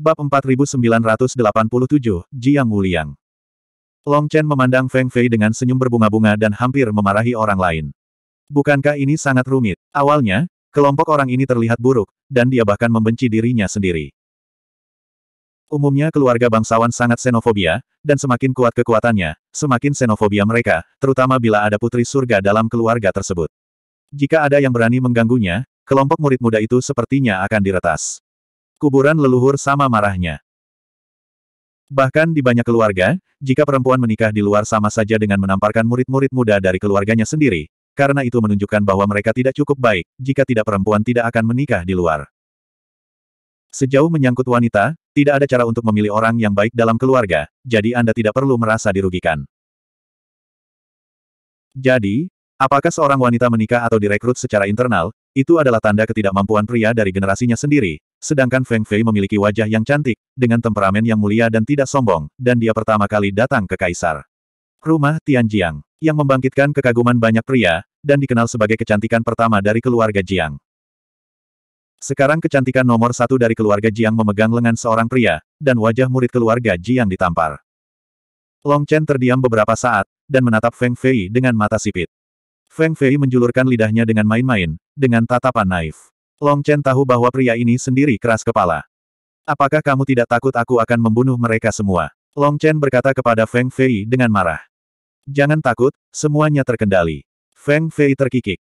Speaker 1: Bab 4987, Jiang Wuliang. Long Chen memandang Feng Fei dengan senyum berbunga-bunga dan hampir memarahi orang lain. Bukankah ini sangat rumit? Awalnya, kelompok orang ini terlihat buruk, dan dia bahkan membenci dirinya sendiri. Umumnya keluarga bangsawan sangat xenofobia, dan semakin kuat kekuatannya, semakin xenofobia mereka, terutama bila ada putri surga dalam keluarga tersebut. Jika ada yang berani mengganggunya, kelompok murid muda itu sepertinya akan diretas. Kuburan leluhur sama marahnya. Bahkan di banyak keluarga, jika perempuan menikah di luar sama saja dengan menamparkan murid-murid muda dari keluarganya sendiri, karena itu menunjukkan bahwa mereka tidak cukup baik, jika tidak perempuan tidak akan menikah di luar. Sejauh menyangkut wanita, tidak ada cara untuk memilih orang yang baik dalam keluarga, jadi Anda tidak perlu merasa dirugikan. Jadi, apakah seorang wanita menikah atau direkrut secara internal, itu adalah tanda ketidakmampuan pria dari generasinya sendiri, sedangkan Feng Fei memiliki wajah yang cantik, dengan temperamen yang mulia dan tidak sombong, dan dia pertama kali datang ke Kaisar. Rumah Tianjiang, yang membangkitkan kekaguman banyak pria, dan dikenal sebagai kecantikan pertama dari keluarga Jiang. Sekarang kecantikan nomor satu dari keluarga Jiang memegang lengan seorang pria, dan wajah murid keluarga Jiang ditampar. Long Chen terdiam beberapa saat, dan menatap Feng Fei dengan mata sipit. Feng Fei menjulurkan lidahnya dengan main-main, dengan tatapan naif. Long Chen tahu bahwa pria ini sendiri keras kepala. Apakah kamu tidak takut aku akan membunuh mereka semua? Long Chen berkata kepada Feng Fei dengan marah. Jangan takut, semuanya terkendali. Feng Fei terkikik.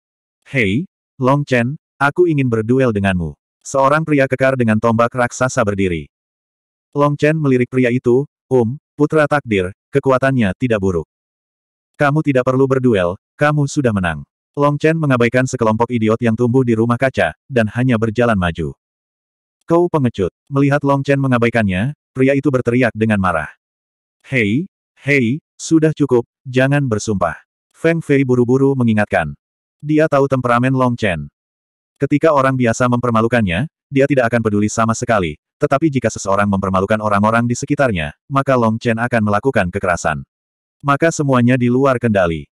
Speaker 1: Hei, Long Chen, Aku ingin berduel denganmu. Seorang pria kekar dengan tombak raksasa berdiri. Long Chen melirik pria itu, Um, putra takdir, kekuatannya tidak buruk. Kamu tidak perlu berduel, kamu sudah menang. Long Chen mengabaikan sekelompok idiot yang tumbuh di rumah kaca, dan hanya berjalan maju. Kau pengecut. Melihat Long Chen mengabaikannya, pria itu berteriak dengan marah. Hei, hei, sudah cukup, jangan bersumpah. Feng Fei buru-buru mengingatkan. Dia tahu temperamen Long Chen. Ketika orang biasa mempermalukannya, dia tidak akan peduli sama sekali, tetapi jika seseorang mempermalukan orang-orang di sekitarnya, maka Long Chen akan melakukan kekerasan. Maka semuanya di luar kendali.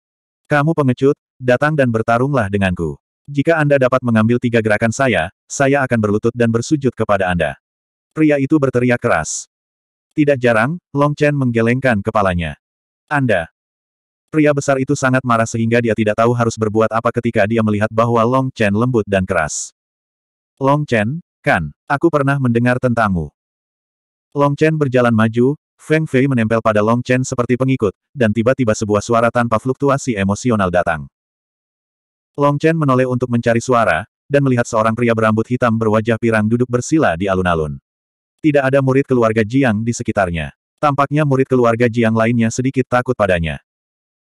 Speaker 1: Kamu pengecut, datang dan bertarunglah denganku. Jika Anda dapat mengambil tiga gerakan saya, saya akan berlutut dan bersujud kepada Anda. Pria itu berteriak keras. Tidak jarang, Long Chen menggelengkan kepalanya. Anda, Pria besar itu sangat marah sehingga dia tidak tahu harus berbuat apa ketika dia melihat bahwa Long Chen lembut dan keras. Long Chen, kan, aku pernah mendengar tentangmu. Long Chen berjalan maju, Feng Fei menempel pada Long Chen seperti pengikut, dan tiba-tiba sebuah suara tanpa fluktuasi emosional datang. Long Chen menoleh untuk mencari suara, dan melihat seorang pria berambut hitam berwajah pirang duduk bersila di alun-alun. Tidak ada murid keluarga Jiang di sekitarnya. Tampaknya murid keluarga Jiang lainnya sedikit takut padanya.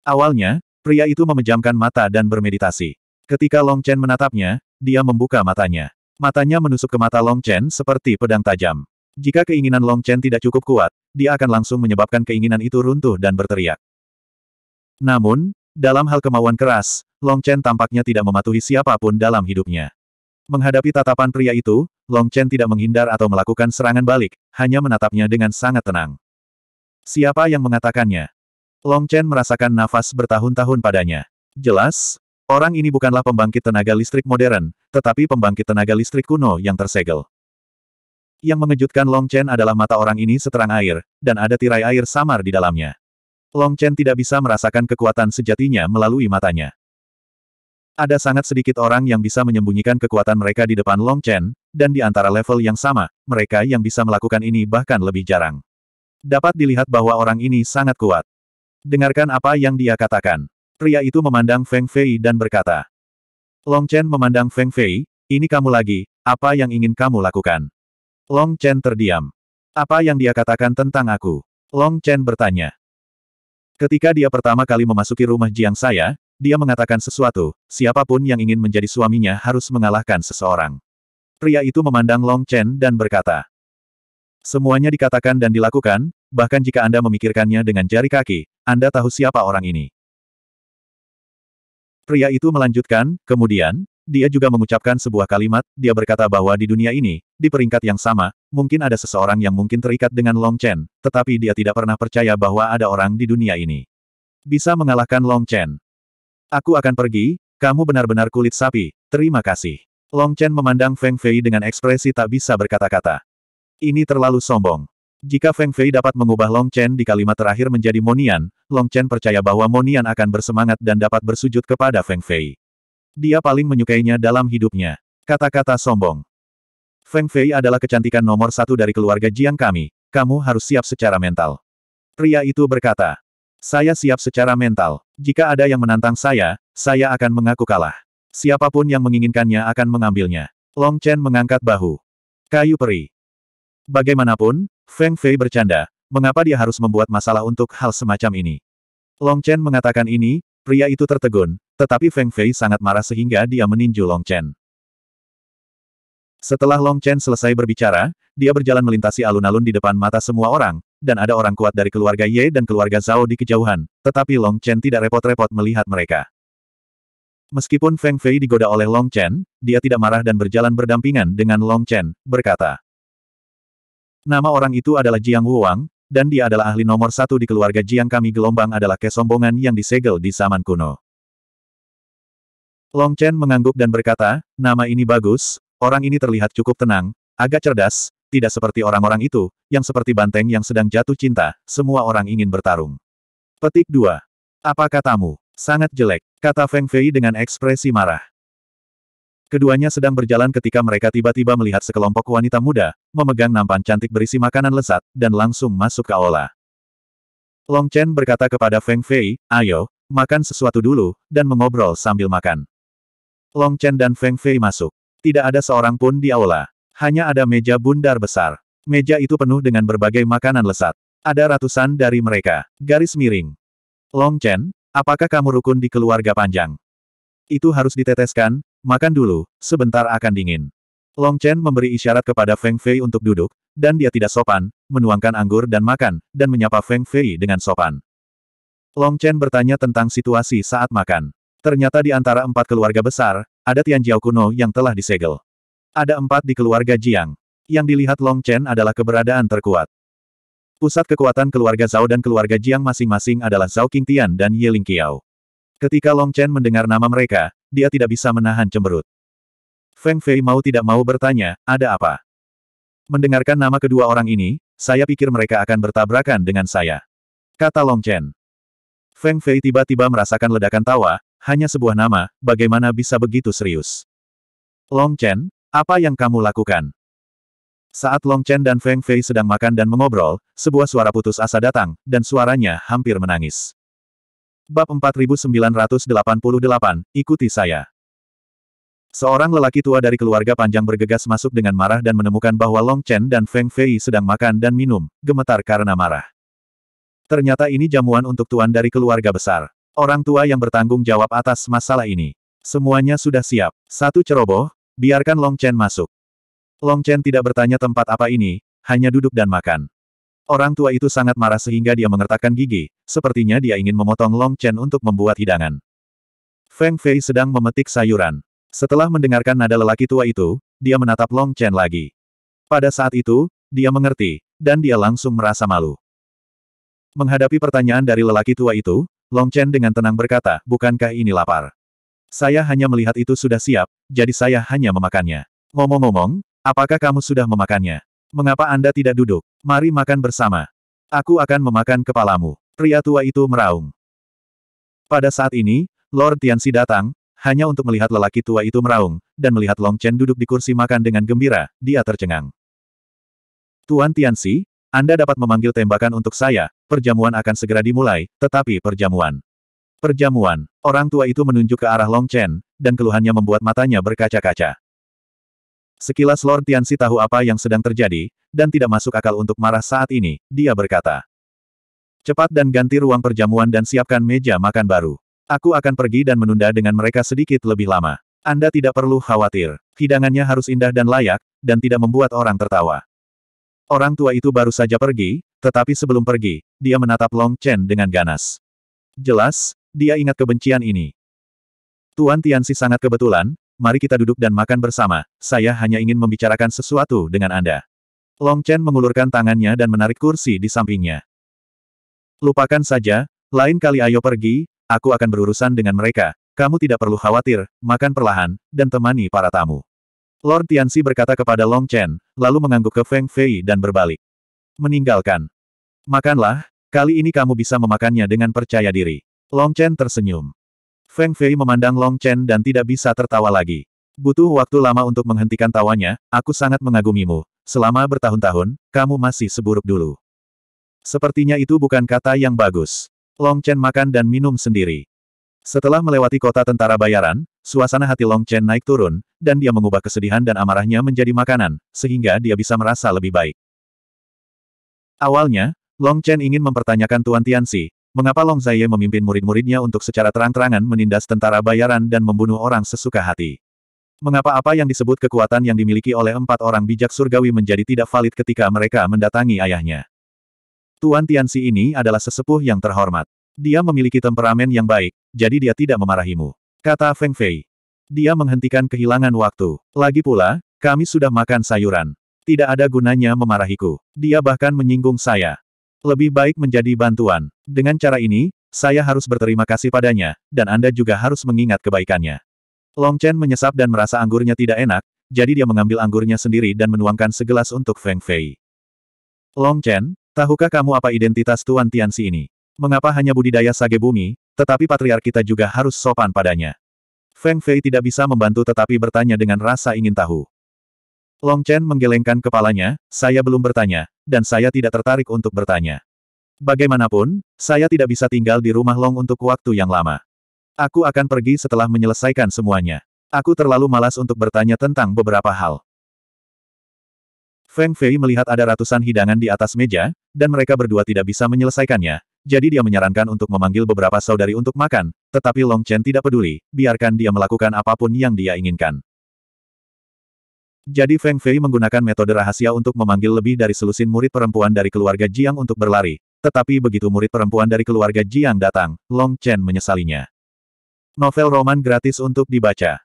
Speaker 1: Awalnya, pria itu memejamkan mata dan bermeditasi. Ketika Long Chen menatapnya, dia membuka matanya. Matanya menusuk ke mata Long Chen seperti pedang tajam. Jika keinginan Long Chen tidak cukup kuat, dia akan langsung menyebabkan keinginan itu runtuh dan berteriak. Namun, dalam hal kemauan keras, Long Chen tampaknya tidak mematuhi siapapun dalam hidupnya. Menghadapi tatapan pria itu, Long Chen tidak menghindar atau melakukan serangan balik, hanya menatapnya dengan sangat tenang. Siapa yang mengatakannya? Long Chen merasakan nafas bertahun-tahun padanya. Jelas, orang ini bukanlah pembangkit tenaga listrik modern, tetapi pembangkit tenaga listrik kuno yang tersegel. Yang mengejutkan Long Chen adalah mata orang ini seterang air, dan ada tirai air samar di dalamnya. Long Chen tidak bisa merasakan kekuatan sejatinya melalui matanya. Ada sangat sedikit orang yang bisa menyembunyikan kekuatan mereka di depan Long Chen, dan di antara level yang sama, mereka yang bisa melakukan ini bahkan lebih jarang. Dapat dilihat bahwa orang ini sangat kuat. Dengarkan apa yang dia katakan. Pria itu memandang Feng Fei dan berkata. Long Chen memandang Feng Fei, ini kamu lagi, apa yang ingin kamu lakukan? Long Chen terdiam. Apa yang dia katakan tentang aku? Long Chen bertanya. Ketika dia pertama kali memasuki rumah Jiang saya, dia mengatakan sesuatu, siapapun yang ingin menjadi suaminya harus mengalahkan seseorang. Pria itu memandang Long Chen dan berkata, Semuanya dikatakan dan dilakukan, bahkan jika Anda memikirkannya dengan jari kaki, anda tahu siapa orang ini? Pria itu melanjutkan, kemudian, dia juga mengucapkan sebuah kalimat, dia berkata bahwa di dunia ini, di peringkat yang sama, mungkin ada seseorang yang mungkin terikat dengan Long Chen, tetapi dia tidak pernah percaya bahwa ada orang di dunia ini. Bisa mengalahkan Long Chen. Aku akan pergi, kamu benar-benar kulit sapi, terima kasih. Long Chen memandang Feng Fei dengan ekspresi tak bisa berkata-kata. Ini terlalu sombong. Jika Feng Fei dapat mengubah Long Chen di kalimat terakhir menjadi Monian, Long Chen percaya bahwa Monian akan bersemangat dan dapat bersujud kepada Feng Fei. Dia paling menyukainya dalam hidupnya. Kata-kata sombong. Feng Fei adalah kecantikan nomor satu dari keluarga Jiang kami. Kamu harus siap secara mental. Pria itu berkata. Saya siap secara mental. Jika ada yang menantang saya, saya akan mengaku kalah. Siapapun yang menginginkannya akan mengambilnya. Long Chen mengangkat bahu. Kayu peri. Bagaimanapun, Feng Fei bercanda, mengapa dia harus membuat masalah untuk hal semacam ini? Long Chen mengatakan ini, pria itu tertegun, tetapi Feng Fei sangat marah sehingga dia meninju Long Chen. Setelah Long Chen selesai berbicara, dia berjalan melintasi alun-alun di depan mata semua orang, dan ada orang kuat dari keluarga Ye dan keluarga Zhao di kejauhan, tetapi Long Chen tidak repot-repot melihat mereka. Meskipun Feng Fei digoda oleh Long Chen, dia tidak marah dan berjalan berdampingan dengan Long Chen, berkata, Nama orang itu adalah Jiang Wang, dan dia adalah ahli nomor satu di keluarga Jiang kami gelombang adalah kesombongan yang disegel di zaman kuno. Long Chen mengangguk dan berkata, nama ini bagus, orang ini terlihat cukup tenang, agak cerdas, tidak seperti orang-orang itu, yang seperti banteng yang sedang jatuh cinta, semua orang ingin bertarung. Petik 2. Apa katamu? Sangat jelek, kata Feng Fei dengan ekspresi marah. Keduanya sedang berjalan ketika mereka tiba-tiba melihat sekelompok wanita muda, memegang nampan cantik berisi makanan lezat dan langsung masuk ke aula. Long Chen berkata kepada Feng Fei, ayo, makan sesuatu dulu, dan mengobrol sambil makan. Long Chen dan Feng Fei masuk. Tidak ada seorang pun di aula. Hanya ada meja bundar besar. Meja itu penuh dengan berbagai makanan lezat. Ada ratusan dari mereka. Garis miring. Long Chen, apakah kamu rukun di keluarga panjang? Itu harus diteteskan, Makan dulu, sebentar akan dingin. Long Chen memberi isyarat kepada Feng Fei untuk duduk, dan dia tidak sopan, menuangkan anggur dan makan, dan menyapa Feng Fei dengan sopan. Long Chen bertanya tentang situasi saat makan. Ternyata di antara empat keluarga besar, ada Tian Jiao kuno yang telah disegel. Ada empat di keluarga Jiang. Yang dilihat Long Chen adalah keberadaan terkuat. Pusat kekuatan keluarga Zhao dan keluarga Jiang masing-masing adalah Zhao Qingtian dan Ye Ling Qiao. Ketika Long Chen mendengar nama mereka, dia tidak bisa menahan cemberut. Feng Fei mau tidak mau bertanya, ada apa? Mendengarkan nama kedua orang ini, saya pikir mereka akan bertabrakan dengan saya. Kata Long Chen. Feng Fei tiba-tiba merasakan ledakan tawa, hanya sebuah nama, bagaimana bisa begitu serius? Long Chen, apa yang kamu lakukan? Saat Long Chen dan Feng Fei sedang makan dan mengobrol, sebuah suara putus asa datang, dan suaranya hampir menangis. Bab 4988, ikuti saya. Seorang lelaki tua dari keluarga panjang bergegas masuk dengan marah dan menemukan bahwa Long Chen dan Feng Fei sedang makan dan minum, gemetar karena marah. Ternyata ini jamuan untuk tuan dari keluarga besar. Orang tua yang bertanggung jawab atas masalah ini. Semuanya sudah siap. Satu ceroboh, biarkan Long Chen masuk. Long Chen tidak bertanya tempat apa ini, hanya duduk dan makan. Orang tua itu sangat marah sehingga dia mengertakkan gigi, sepertinya dia ingin memotong Long Chen untuk membuat hidangan. Feng Fei sedang memetik sayuran. Setelah mendengarkan nada lelaki tua itu, dia menatap Long Chen lagi. Pada saat itu, dia mengerti, dan dia langsung merasa malu. Menghadapi pertanyaan dari lelaki tua itu, Long Chen dengan tenang berkata, bukankah ini lapar? Saya hanya melihat itu sudah siap, jadi saya hanya memakannya. Ngomong-ngomong, apakah kamu sudah memakannya? Mengapa Anda tidak duduk? Mari makan bersama. Aku akan memakan kepalamu. Pria tua itu meraung. Pada saat ini, Lord Tianxi datang, hanya untuk melihat lelaki tua itu meraung, dan melihat Long Chen duduk di kursi makan dengan gembira, dia tercengang. Tuan Tianxi, Anda dapat memanggil tembakan untuk saya, perjamuan akan segera dimulai, tetapi perjamuan. Perjamuan, orang tua itu menunjuk ke arah Long Chen, dan keluhannya membuat matanya berkaca-kaca. Sekilas Lord Tianxi tahu apa yang sedang terjadi, dan tidak masuk akal untuk marah saat ini, dia berkata. Cepat dan ganti ruang perjamuan dan siapkan meja makan baru. Aku akan pergi dan menunda dengan mereka sedikit lebih lama. Anda tidak perlu khawatir. Hidangannya harus indah dan layak, dan tidak membuat orang tertawa. Orang tua itu baru saja pergi, tetapi sebelum pergi, dia menatap Long Chen dengan ganas. Jelas, dia ingat kebencian ini. Tuan Tianxi sangat kebetulan, mari kita duduk dan makan bersama, saya hanya ingin membicarakan sesuatu dengan Anda. Long Chen mengulurkan tangannya dan menarik kursi di sampingnya. Lupakan saja, lain kali ayo pergi, aku akan berurusan dengan mereka, kamu tidak perlu khawatir, makan perlahan, dan temani para tamu. Lord Tianxi berkata kepada Long Chen, lalu mengangguk ke Feng Fei dan berbalik. Meninggalkan. Makanlah, kali ini kamu bisa memakannya dengan percaya diri. Long Chen tersenyum. Feng Fei memandang Long Chen dan tidak bisa tertawa lagi. Butuh waktu lama untuk menghentikan tawanya, aku sangat mengagumimu. Selama bertahun-tahun, kamu masih seburuk dulu. Sepertinya itu bukan kata yang bagus. Long Chen makan dan minum sendiri. Setelah melewati kota tentara bayaran, suasana hati Long Chen naik turun, dan dia mengubah kesedihan dan amarahnya menjadi makanan, sehingga dia bisa merasa lebih baik. Awalnya, Long Chen ingin mempertanyakan Tuan Tianxi, Mengapa Long Zaiye memimpin murid-muridnya untuk secara terang-terangan menindas tentara bayaran dan membunuh orang sesuka hati? Mengapa apa yang disebut kekuatan yang dimiliki oleh empat orang bijak surgawi menjadi tidak valid ketika mereka mendatangi ayahnya? Tuan Tianxi ini adalah sesepuh yang terhormat. Dia memiliki temperamen yang baik, jadi dia tidak memarahimu. Kata Feng Fei. Dia menghentikan kehilangan waktu. Lagi pula, kami sudah makan sayuran. Tidak ada gunanya memarahiku. Dia bahkan menyinggung saya. Lebih baik menjadi bantuan. Dengan cara ini, saya harus berterima kasih padanya, dan Anda juga harus mengingat kebaikannya. Long Chen menyesap dan merasa anggurnya tidak enak, jadi dia mengambil anggurnya sendiri dan menuangkan segelas untuk Feng Fei. Long Chen, tahukah kamu apa identitas Tuan Tianxi ini? Mengapa hanya budidaya sage bumi, tetapi patriark kita juga harus sopan padanya? Feng Fei tidak bisa membantu tetapi bertanya dengan rasa ingin tahu. Long Chen menggelengkan kepalanya, saya belum bertanya, dan saya tidak tertarik untuk bertanya. Bagaimanapun, saya tidak bisa tinggal di rumah Long untuk waktu yang lama. Aku akan pergi setelah menyelesaikan semuanya. Aku terlalu malas untuk bertanya tentang beberapa hal. Feng Fei melihat ada ratusan hidangan di atas meja, dan mereka berdua tidak bisa menyelesaikannya, jadi dia menyarankan untuk memanggil beberapa saudari untuk makan, tetapi Long Chen tidak peduli, biarkan dia melakukan apapun yang dia inginkan. Jadi Feng Fei menggunakan metode rahasia untuk memanggil lebih dari selusin murid perempuan dari keluarga Jiang untuk berlari. Tetapi begitu murid perempuan dari keluarga Jiang datang, Long Chen menyesalinya. Novel roman gratis untuk dibaca.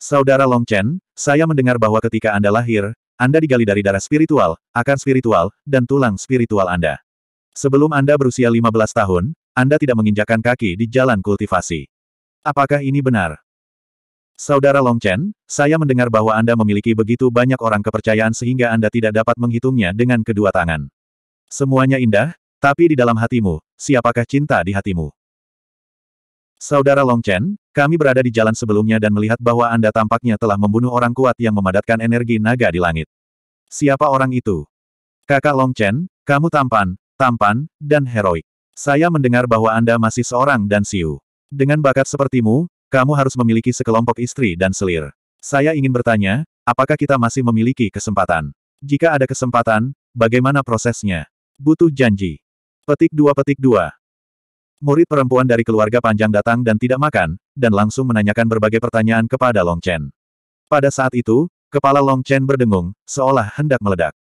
Speaker 1: Saudara Long Chen, saya mendengar bahwa ketika Anda lahir, Anda digali dari darah spiritual, akar spiritual, dan tulang spiritual Anda. Sebelum Anda berusia 15 tahun, Anda tidak menginjakan kaki di jalan kultivasi. Apakah ini benar? Saudara Long Chen, saya mendengar bahwa Anda memiliki begitu banyak orang kepercayaan sehingga Anda tidak dapat menghitungnya dengan kedua tangan. Semuanya indah, tapi di dalam hatimu, siapakah cinta di hatimu? Saudara Long Chen, kami berada di jalan sebelumnya dan melihat bahwa Anda tampaknya telah membunuh orang kuat yang memadatkan energi naga di langit. Siapa orang itu? Kakak Long Chen, kamu tampan, tampan, dan heroik. Saya mendengar bahwa Anda masih seorang dan siu. Dengan bakat sepertimu, kamu harus memiliki sekelompok istri dan selir. Saya ingin bertanya, apakah kita masih memiliki kesempatan? Jika ada kesempatan, bagaimana prosesnya? Butuh janji. Petik dua petik dua. Murid perempuan dari keluarga panjang datang dan tidak makan, dan langsung menanyakan berbagai pertanyaan kepada Long Chen. Pada saat itu, kepala Long Chen berdengung, seolah hendak meledak.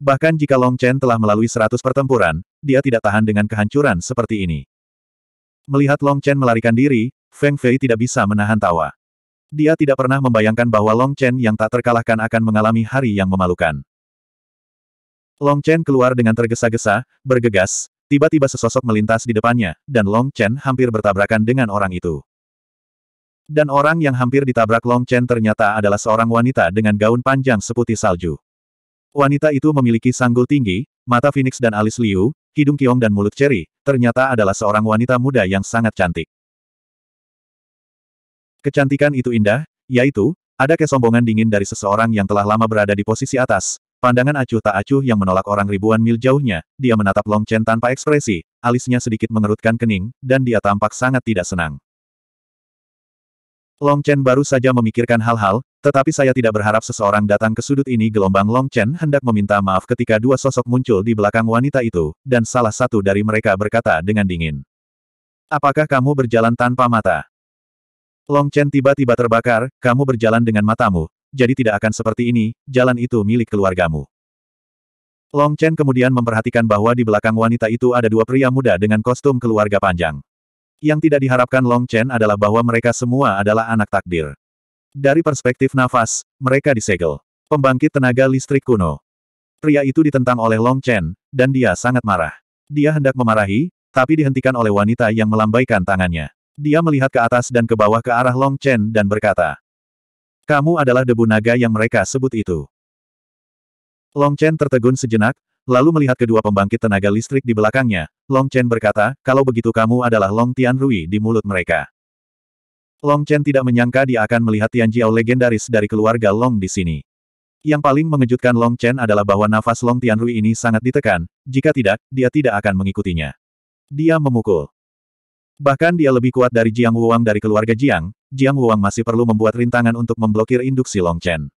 Speaker 1: Bahkan jika Long Chen telah melalui seratus pertempuran, dia tidak tahan dengan kehancuran seperti ini. Melihat Long Chen melarikan diri, Feng Fei tidak bisa menahan tawa. Dia tidak pernah membayangkan bahwa Long Chen yang tak terkalahkan akan mengalami hari yang memalukan. Long Chen keluar dengan tergesa-gesa, bergegas, tiba-tiba sesosok melintas di depannya, dan Long Chen hampir bertabrakan dengan orang itu. Dan orang yang hampir ditabrak Long Chen ternyata adalah seorang wanita dengan gaun panjang seputih salju. Wanita itu memiliki sanggul tinggi, mata phoenix dan alis liu, hidung kiong dan mulut ceri, ternyata adalah seorang wanita muda yang sangat cantik. Kecantikan itu indah, yaitu, ada kesombongan dingin dari seseorang yang telah lama berada di posisi atas. Pandangan acuh tak acuh yang menolak orang ribuan mil jauhnya, dia menatap Long Chen tanpa ekspresi, alisnya sedikit mengerutkan kening, dan dia tampak sangat tidak senang. Long Chen baru saja memikirkan hal-hal, tetapi saya tidak berharap seseorang datang ke sudut ini gelombang Long Chen hendak meminta maaf ketika dua sosok muncul di belakang wanita itu, dan salah satu dari mereka berkata dengan dingin. Apakah kamu berjalan tanpa mata? Long Chen tiba-tiba terbakar, kamu berjalan dengan matamu, jadi tidak akan seperti ini, jalan itu milik keluargamu. Long Chen kemudian memperhatikan bahwa di belakang wanita itu ada dua pria muda dengan kostum keluarga panjang. Yang tidak diharapkan Long Chen adalah bahwa mereka semua adalah anak takdir. Dari perspektif nafas, mereka disegel. Pembangkit tenaga listrik kuno. Pria itu ditentang oleh Long Chen, dan dia sangat marah. Dia hendak memarahi, tapi dihentikan oleh wanita yang melambaikan tangannya. Dia melihat ke atas dan ke bawah ke arah Long Chen dan berkata, Kamu adalah debu naga yang mereka sebut itu. Long Chen tertegun sejenak, lalu melihat kedua pembangkit tenaga listrik di belakangnya, Long Chen berkata, kalau begitu kamu adalah Long Tian Rui di mulut mereka. Long Chen tidak menyangka dia akan melihat Tian Jiao legendaris dari keluarga Long di sini. Yang paling mengejutkan Long Chen adalah bahwa nafas Long Tian Rui ini sangat ditekan, jika tidak, dia tidak akan mengikutinya. Dia memukul. Bahkan dia lebih kuat dari Jiang Wuang dari keluarga Jiang, Jiang Wuang masih perlu membuat rintangan untuk memblokir induksi Long Chen.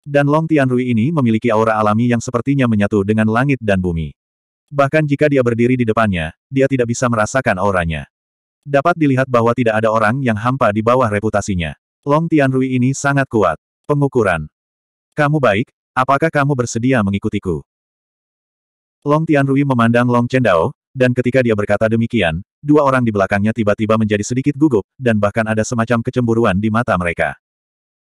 Speaker 1: Dan Long Tianrui ini memiliki aura alami yang sepertinya menyatu dengan langit dan bumi. Bahkan jika dia berdiri di depannya, dia tidak bisa merasakan auranya. Dapat dilihat bahwa tidak ada orang yang hampa di bawah reputasinya. Long Tianrui ini sangat kuat. Pengukuran. Kamu baik, apakah kamu bersedia mengikutiku? Long Tianrui memandang Long Chen Dao, dan ketika dia berkata demikian, dua orang di belakangnya tiba-tiba menjadi sedikit gugup, dan bahkan ada semacam kecemburuan di mata mereka.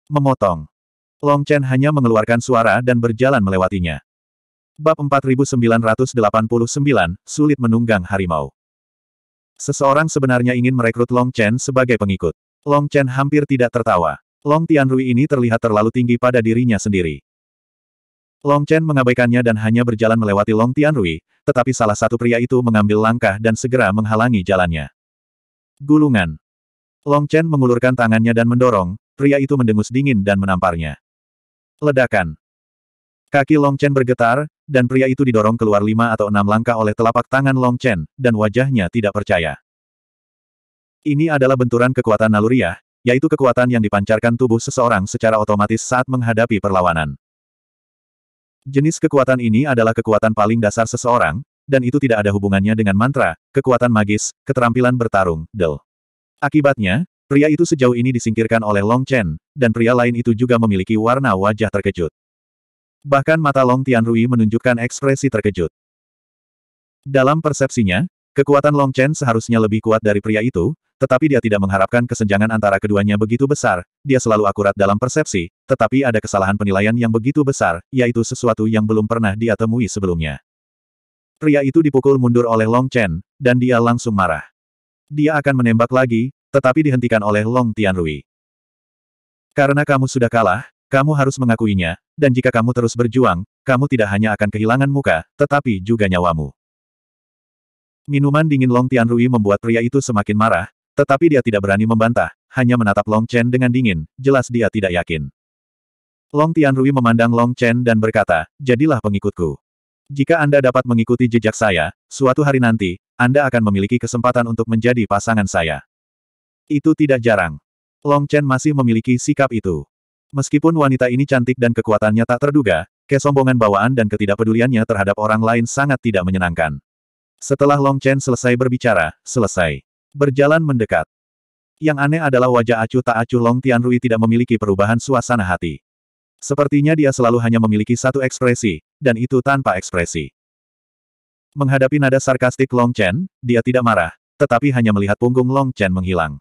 Speaker 1: Memotong. Long Chen hanya mengeluarkan suara dan berjalan melewatinya. Bab 4989, Sulit Menunggang Harimau. Seseorang sebenarnya ingin merekrut Long Chen sebagai pengikut. Long Chen hampir tidak tertawa. Long Tianrui ini terlihat terlalu tinggi pada dirinya sendiri. Long Chen mengabaikannya dan hanya berjalan melewati Long Tianrui, tetapi salah satu pria itu mengambil langkah dan segera menghalangi jalannya. Gulungan. Long Chen mengulurkan tangannya dan mendorong, pria itu mendengus dingin dan menamparnya. Ledakan. Kaki Long Chen bergetar, dan pria itu didorong keluar lima atau enam langkah oleh telapak tangan Long Chen, dan wajahnya tidak percaya. Ini adalah benturan kekuatan naluriah, yaitu kekuatan yang dipancarkan tubuh seseorang secara otomatis saat menghadapi perlawanan. Jenis kekuatan ini adalah kekuatan paling dasar seseorang, dan itu tidak ada hubungannya dengan mantra, kekuatan magis, keterampilan bertarung, del. Akibatnya, pria itu sejauh ini disingkirkan oleh Long Chen, dan pria lain itu juga memiliki warna wajah terkejut. Bahkan mata Long Tianrui menunjukkan ekspresi terkejut. Dalam persepsinya, kekuatan Long Chen seharusnya lebih kuat dari pria itu, tetapi dia tidak mengharapkan kesenjangan antara keduanya begitu besar, dia selalu akurat dalam persepsi, tetapi ada kesalahan penilaian yang begitu besar, yaitu sesuatu yang belum pernah dia temui sebelumnya. Pria itu dipukul mundur oleh Long Chen, dan dia langsung marah. Dia akan menembak lagi, tetapi dihentikan oleh Long Tianrui. Karena kamu sudah kalah, kamu harus mengakuinya, dan jika kamu terus berjuang, kamu tidak hanya akan kehilangan muka, tetapi juga nyawamu. Minuman dingin Long Tianrui membuat pria itu semakin marah, tetapi dia tidak berani membantah, hanya menatap Long Chen dengan dingin, jelas dia tidak yakin. Long Tianrui memandang Long Chen dan berkata, jadilah pengikutku. Jika Anda dapat mengikuti jejak saya, suatu hari nanti, Anda akan memiliki kesempatan untuk menjadi pasangan saya. Itu tidak jarang. Long Chen masih memiliki sikap itu. Meskipun wanita ini cantik dan kekuatannya tak terduga, kesombongan bawaan dan ketidakpeduliannya terhadap orang lain sangat tidak menyenangkan. Setelah Long Chen selesai berbicara, selesai. Berjalan mendekat. Yang aneh adalah wajah acuh tak acuh Long Tianrui tidak memiliki perubahan suasana hati. Sepertinya dia selalu hanya memiliki satu ekspresi, dan itu tanpa ekspresi. Menghadapi nada sarkastik Long Chen, dia tidak marah, tetapi hanya melihat punggung Long Chen menghilang.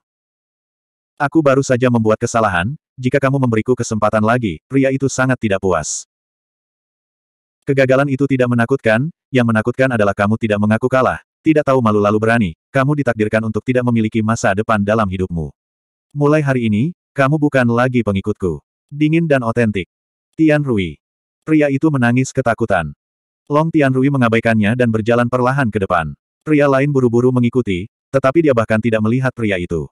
Speaker 1: Aku baru saja membuat kesalahan, jika kamu memberiku kesempatan lagi, pria itu sangat tidak puas. Kegagalan itu tidak menakutkan, yang menakutkan adalah kamu tidak mengaku kalah, tidak tahu malu lalu berani, kamu ditakdirkan untuk tidak memiliki masa depan dalam hidupmu. Mulai hari ini, kamu bukan lagi pengikutku. Dingin dan otentik. Tian Rui. Pria itu menangis ketakutan. Long Tian Rui mengabaikannya dan berjalan perlahan ke depan. Pria lain buru-buru mengikuti, tetapi dia bahkan tidak melihat pria itu.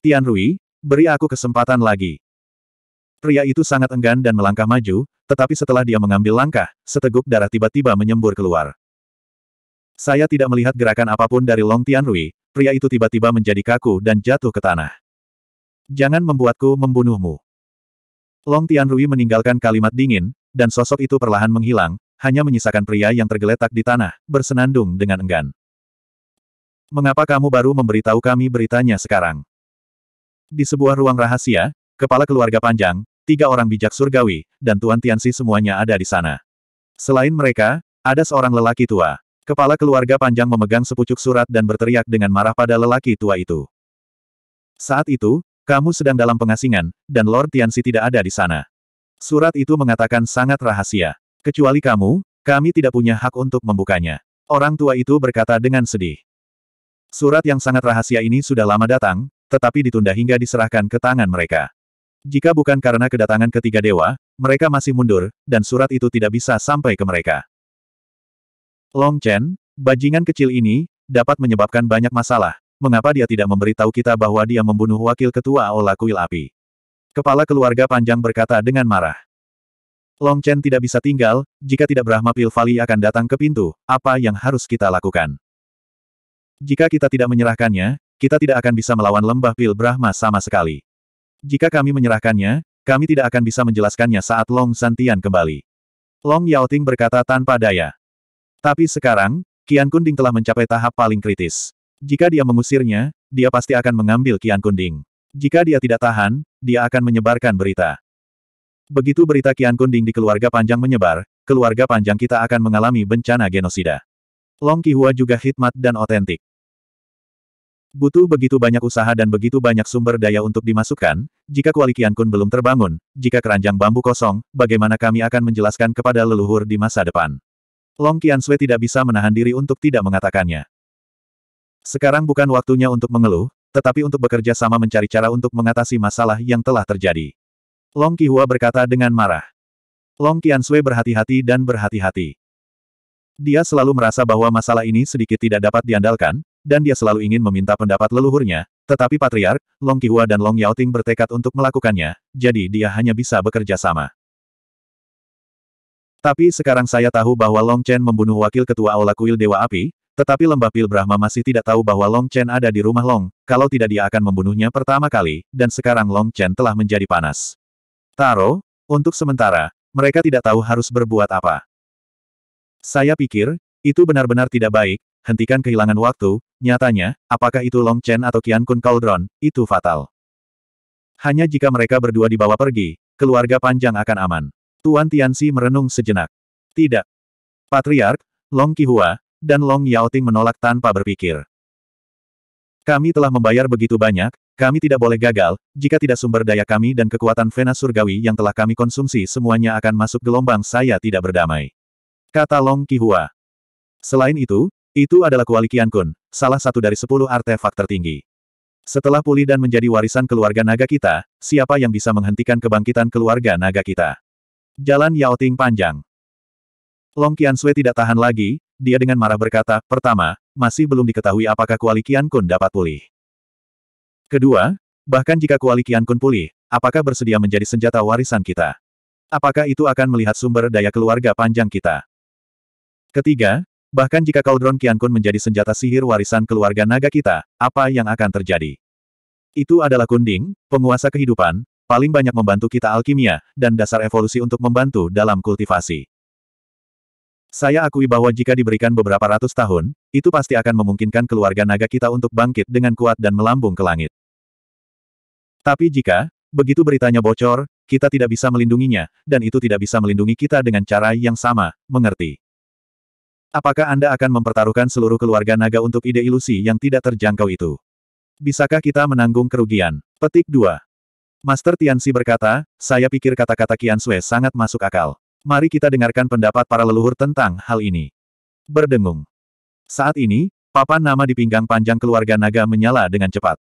Speaker 1: Tian Rui, beri aku kesempatan lagi. Pria itu sangat enggan dan melangkah maju, tetapi setelah dia mengambil langkah, seteguk darah tiba-tiba menyembur keluar. Saya tidak melihat gerakan apapun dari Long Tianrui, pria itu tiba-tiba menjadi kaku dan jatuh ke tanah. Jangan membuatku membunuhmu. Long Tianrui meninggalkan kalimat dingin, dan sosok itu perlahan menghilang, hanya menyisakan pria yang tergeletak di tanah, bersenandung dengan enggan. Mengapa kamu baru memberitahu kami beritanya sekarang? Di sebuah ruang rahasia, kepala keluarga panjang, tiga orang bijak surgawi, dan Tuan Tiansi semuanya ada di sana. Selain mereka, ada seorang lelaki tua. Kepala keluarga panjang memegang sepucuk surat dan berteriak dengan marah pada lelaki tua itu. Saat itu, kamu sedang dalam pengasingan, dan Lord Tianxi tidak ada di sana. Surat itu mengatakan sangat rahasia. Kecuali kamu, kami tidak punya hak untuk membukanya. Orang tua itu berkata dengan sedih. Surat yang sangat rahasia ini sudah lama datang, tetapi ditunda hingga diserahkan ke tangan mereka. Jika bukan karena kedatangan ketiga dewa, mereka masih mundur, dan surat itu tidak bisa sampai ke mereka. Long Chen, bajingan kecil ini, dapat menyebabkan banyak masalah. Mengapa dia tidak memberitahu kita bahwa dia membunuh wakil ketua Aula Kuil Api? Kepala keluarga panjang berkata dengan marah. Long Chen tidak bisa tinggal, jika tidak Brahma Pil akan datang ke pintu, apa yang harus kita lakukan? Jika kita tidak menyerahkannya, kita tidak akan bisa melawan lembah Pil Brahma sama sekali. Jika kami menyerahkannya, kami tidak akan bisa menjelaskannya saat Long Santian kembali. Long Yao Ting berkata tanpa daya. Tapi sekarang, Kian Kunding telah mencapai tahap paling kritis. Jika dia mengusirnya, dia pasti akan mengambil Kian Kunding. Jika dia tidak tahan, dia akan menyebarkan berita. Begitu berita Kian Kunding di keluarga panjang menyebar, keluarga panjang kita akan mengalami bencana genosida. Long Kihua juga hikmat dan otentik. Butuh begitu banyak usaha dan begitu banyak sumber daya untuk dimasukkan, jika kuali Kian Kun belum terbangun, jika keranjang bambu kosong, bagaimana kami akan menjelaskan kepada leluhur di masa depan. Long Qiansui tidak bisa menahan diri untuk tidak mengatakannya. Sekarang bukan waktunya untuk mengeluh, tetapi untuk bekerja sama mencari cara untuk mengatasi masalah yang telah terjadi. Long Qihua berkata dengan marah. Long Qiansui berhati-hati dan berhati-hati. Dia selalu merasa bahwa masalah ini sedikit tidak dapat diandalkan, dan dia selalu ingin meminta pendapat leluhurnya, tetapi patriark, Long Qihua dan Long Yaoting bertekad untuk melakukannya, jadi dia hanya bisa bekerja sama. Tapi sekarang saya tahu bahwa Long Chen membunuh wakil ketua Aula Kuil Dewa Api, tetapi Lembah Pil Brahma masih tidak tahu bahwa Long Chen ada di rumah Long, kalau tidak dia akan membunuhnya pertama kali, dan sekarang Long Chen telah menjadi panas. Taro, untuk sementara, mereka tidak tahu harus berbuat apa. Saya pikir, itu benar-benar tidak baik, hentikan kehilangan waktu, nyatanya, apakah itu Long Chen atau Kian Kun Cauldron, itu fatal. Hanya jika mereka berdua dibawa pergi, keluarga panjang akan aman. Tuan Tianxi merenung sejenak. Tidak. Patriark, Long Qihua, dan Long Yaoting menolak tanpa berpikir. Kami telah membayar begitu banyak, kami tidak boleh gagal, jika tidak sumber daya kami dan kekuatan Vena Surgawi yang telah kami konsumsi semuanya akan masuk gelombang saya tidak berdamai. Kata Long Qihua. Selain itu, itu adalah kuali Kian Kun, salah satu dari sepuluh artefak tertinggi. Setelah pulih dan menjadi warisan keluarga naga kita, siapa yang bisa menghentikan kebangkitan keluarga naga kita? Jalan Yao Ting panjang. Long Qian tidak tahan lagi, dia dengan marah berkata, pertama, masih belum diketahui apakah kuali Qian Kun dapat pulih. Kedua, bahkan jika kuali Qian Kun pulih, apakah bersedia menjadi senjata warisan kita? Apakah itu akan melihat sumber daya keluarga panjang kita? Ketiga, bahkan jika Cauldron Qian Kun menjadi senjata sihir warisan keluarga naga kita, apa yang akan terjadi? Itu adalah Kunding, penguasa kehidupan, paling banyak membantu kita alkimia, dan dasar evolusi untuk membantu dalam kultivasi. Saya akui bahwa jika diberikan beberapa ratus tahun, itu pasti akan memungkinkan keluarga naga kita untuk bangkit dengan kuat dan melambung ke langit. Tapi jika, begitu beritanya bocor, kita tidak bisa melindunginya, dan itu tidak bisa melindungi kita dengan cara yang sama, mengerti. Apakah Anda akan mempertaruhkan seluruh keluarga naga untuk ide ilusi yang tidak terjangkau itu? Bisakah kita menanggung kerugian? Petik 2. Master Tianxi berkata, saya pikir kata-kata Qian Sui sangat masuk akal. Mari kita dengarkan pendapat para leluhur tentang hal ini. Berdengung. Saat ini, papan nama di pinggang panjang keluarga naga menyala dengan cepat.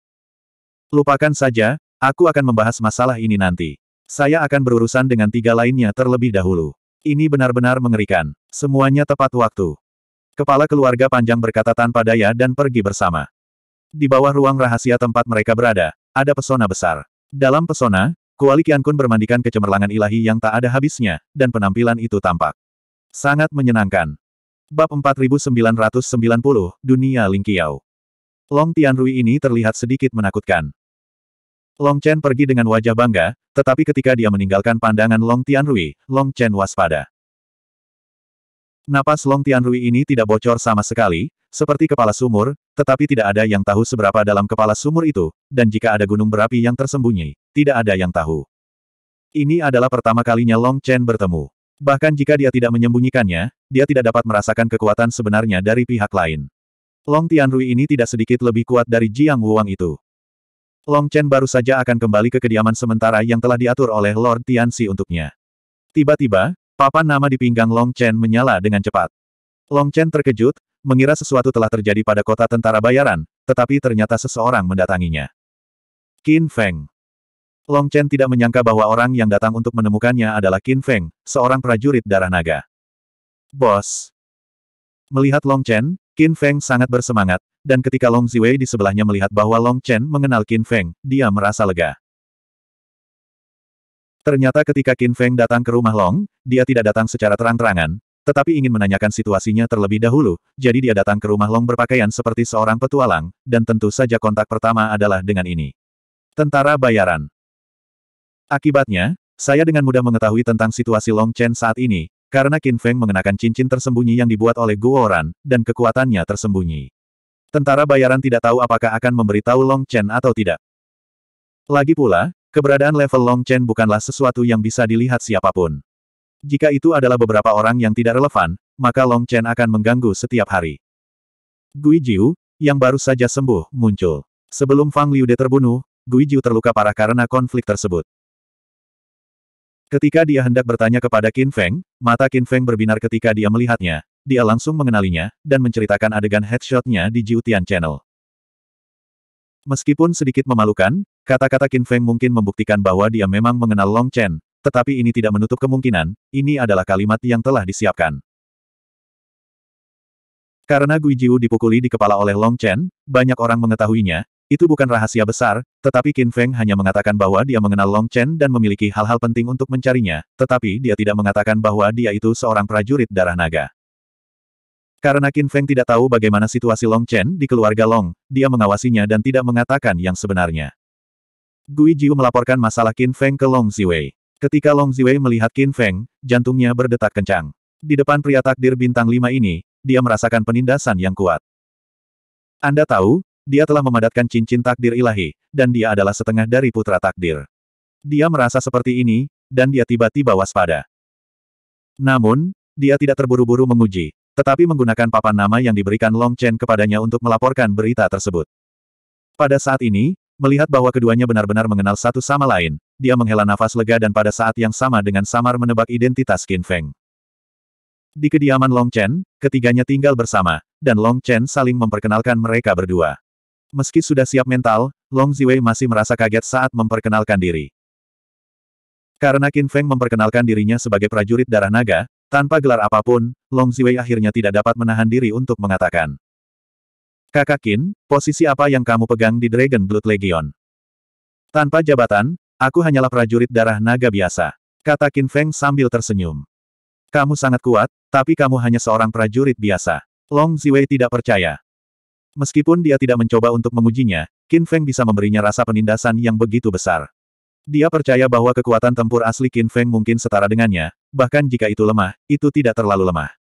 Speaker 1: Lupakan saja, aku akan membahas masalah ini nanti. Saya akan berurusan dengan tiga lainnya terlebih dahulu. Ini benar-benar mengerikan. Semuanya tepat waktu. Kepala keluarga panjang berkata tanpa daya dan pergi bersama. Di bawah ruang rahasia tempat mereka berada, ada pesona besar. Dalam pesona, Kuali Kun bermandikan kecemerlangan ilahi yang tak ada habisnya, dan penampilan itu tampak. Sangat menyenangkan. Bab 4990, Dunia Lingqiao. Long Tianrui ini terlihat sedikit menakutkan. Long Chen pergi dengan wajah bangga, tetapi ketika dia meninggalkan pandangan Long Tianrui, Long Chen waspada. Napas Long Tianrui ini tidak bocor sama sekali, seperti kepala sumur, tetapi tidak ada yang tahu seberapa dalam kepala sumur itu, dan jika ada gunung berapi yang tersembunyi, tidak ada yang tahu. Ini adalah pertama kalinya Long Chen bertemu. Bahkan jika dia tidak menyembunyikannya, dia tidak dapat merasakan kekuatan sebenarnya dari pihak lain. Long Tianrui ini tidak sedikit lebih kuat dari Jiang Wuang itu. Long Chen baru saja akan kembali ke kediaman sementara yang telah diatur oleh Lord Tianxi untuknya. Tiba-tiba, papan nama di pinggang Long Chen menyala dengan cepat. Long Chen terkejut, mengira sesuatu telah terjadi pada kota tentara bayaran, tetapi ternyata seseorang mendatanginya. Qin Feng Long Chen tidak menyangka bahwa orang yang datang untuk menemukannya adalah Qin Feng, seorang prajurit darah naga. Bos. Melihat Long Chen, Qin Feng sangat bersemangat, dan ketika Long Ziwei di sebelahnya melihat bahwa Long Chen mengenal Qin Feng, dia merasa lega. Ternyata ketika Qin Feng datang ke rumah Long, dia tidak datang secara terang-terangan, tetapi ingin menanyakan situasinya terlebih dahulu, jadi dia datang ke rumah Long berpakaian seperti seorang petualang, dan tentu saja kontak pertama adalah dengan ini. Tentara bayaran. Akibatnya, saya dengan mudah mengetahui tentang situasi Long Chen saat ini, karena Qin Feng mengenakan cincin tersembunyi yang dibuat oleh Guo Ran, dan kekuatannya tersembunyi. Tentara bayaran tidak tahu apakah akan memberitahu Long Chen atau tidak. Lagi pula, keberadaan level Long Chen bukanlah sesuatu yang bisa dilihat siapapun. Jika itu adalah beberapa orang yang tidak relevan, maka Long Chen akan mengganggu setiap hari. Gui Jiu, yang baru saja sembuh, muncul. Sebelum Fang Liude terbunuh, Gui Jiu terluka parah karena konflik tersebut. Ketika dia hendak bertanya kepada Qin Feng, mata Qin Feng berbinar ketika dia melihatnya. Dia langsung mengenalinya, dan menceritakan adegan headshotnya di Jiu Tian Channel. Meskipun sedikit memalukan, kata-kata Qin Feng mungkin membuktikan bahwa dia memang mengenal Long Chen, tetapi ini tidak menutup kemungkinan, ini adalah kalimat yang telah disiapkan. Karena Gui Jiu dipukuli di kepala oleh Long Chen, banyak orang mengetahuinya, itu bukan rahasia besar, tetapi Qin Feng hanya mengatakan bahwa dia mengenal Long Chen dan memiliki hal-hal penting untuk mencarinya, tetapi dia tidak mengatakan bahwa dia itu seorang prajurit darah naga. Karena Qin Feng tidak tahu bagaimana situasi Long Chen di keluarga Long, dia mengawasinya dan tidak mengatakan yang sebenarnya. Gui Jiu melaporkan masalah Qin Feng ke Long Ziwei. Ketika Long Ziwei melihat Qin Feng, jantungnya berdetak kencang. Di depan pria takdir bintang lima ini, dia merasakan penindasan yang kuat. Anda tahu, dia telah memadatkan cincin takdir ilahi, dan dia adalah setengah dari putra takdir. Dia merasa seperti ini, dan dia tiba-tiba waspada. Namun, dia tidak terburu-buru menguji, tetapi menggunakan papan nama yang diberikan Long Chen kepadanya untuk melaporkan berita tersebut. Pada saat ini, Melihat bahwa keduanya benar-benar mengenal satu sama lain, dia menghela nafas lega dan pada saat yang sama dengan samar menebak identitas Qin Feng. Di kediaman Long Chen, ketiganya tinggal bersama, dan Long Chen saling memperkenalkan mereka berdua. Meski sudah siap mental, Long Ziwei masih merasa kaget saat memperkenalkan diri. Karena Qin Feng memperkenalkan dirinya sebagai prajurit darah naga, tanpa gelar apapun, Long Ziwei akhirnya tidak dapat menahan diri untuk mengatakan. Kakak Kin, posisi apa yang kamu pegang di Dragon Blood Legion? Tanpa jabatan, aku hanyalah prajurit darah naga biasa. Kata Qin Feng sambil tersenyum. Kamu sangat kuat, tapi kamu hanya seorang prajurit biasa. Long Ziwei tidak percaya. Meskipun dia tidak mencoba untuk mengujinya, Qin Feng bisa memberinya rasa penindasan yang begitu besar. Dia percaya bahwa kekuatan tempur asli Qin Feng mungkin setara dengannya, bahkan jika itu lemah, itu tidak terlalu lemah.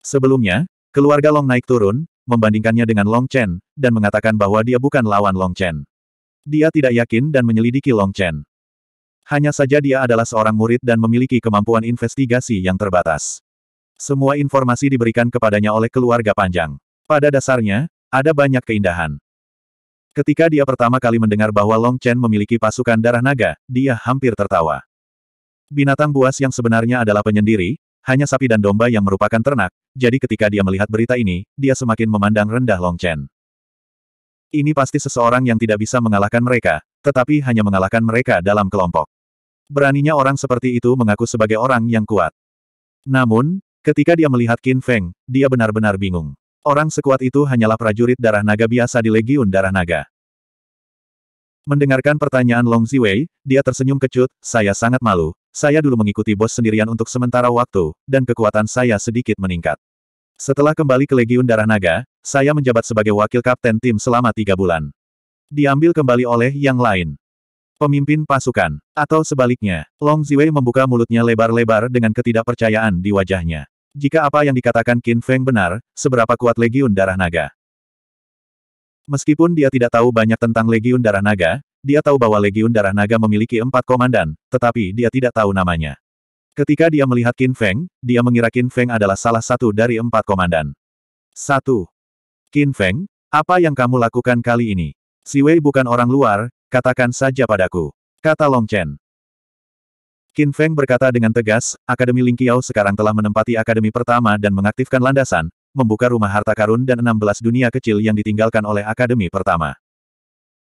Speaker 1: Sebelumnya, keluarga Long naik turun, membandingkannya dengan Long Chen, dan mengatakan bahwa dia bukan lawan Long Chen. Dia tidak yakin dan menyelidiki Long Chen. Hanya saja dia adalah seorang murid dan memiliki kemampuan investigasi yang terbatas. Semua informasi diberikan kepadanya oleh keluarga panjang. Pada dasarnya, ada banyak keindahan. Ketika dia pertama kali mendengar bahwa Long Chen memiliki pasukan darah naga, dia hampir tertawa. Binatang buas yang sebenarnya adalah penyendiri, hanya sapi dan domba yang merupakan ternak, jadi ketika dia melihat berita ini, dia semakin memandang rendah Long Chen. Ini pasti seseorang yang tidak bisa mengalahkan mereka, tetapi hanya mengalahkan mereka dalam kelompok. Beraninya orang seperti itu mengaku sebagai orang yang kuat. Namun, ketika dia melihat Qin Feng, dia benar-benar bingung. Orang sekuat itu hanyalah prajurit darah naga biasa di Legiun Darah Naga. Mendengarkan pertanyaan Long Ziwei, dia tersenyum kecut, saya sangat malu, saya dulu mengikuti bos sendirian untuk sementara waktu, dan kekuatan saya sedikit meningkat. Setelah kembali ke Legiun Darah Naga, saya menjabat sebagai wakil kapten tim selama tiga bulan. Diambil kembali oleh yang lain. Pemimpin pasukan, atau sebaliknya, Long Ziwei membuka mulutnya lebar-lebar dengan ketidakpercayaan di wajahnya. Jika apa yang dikatakan Qin Feng benar, seberapa kuat Legiun Darah Naga? Meskipun dia tidak tahu banyak tentang Legiun Darah Naga, dia tahu bahwa Legiun Darah Naga memiliki empat komandan, tetapi dia tidak tahu namanya. Ketika dia melihat Qin Feng, dia mengira Qin Feng adalah salah satu dari empat komandan. 1. Qin Feng, apa yang kamu lakukan kali ini? Si Wei bukan orang luar, katakan saja padaku. Kata Long Chen. Qin Feng berkata dengan tegas, Akademi Ling Qiao sekarang telah menempati akademi pertama dan mengaktifkan landasan, membuka rumah harta karun dan 16 dunia kecil yang ditinggalkan oleh akademi pertama.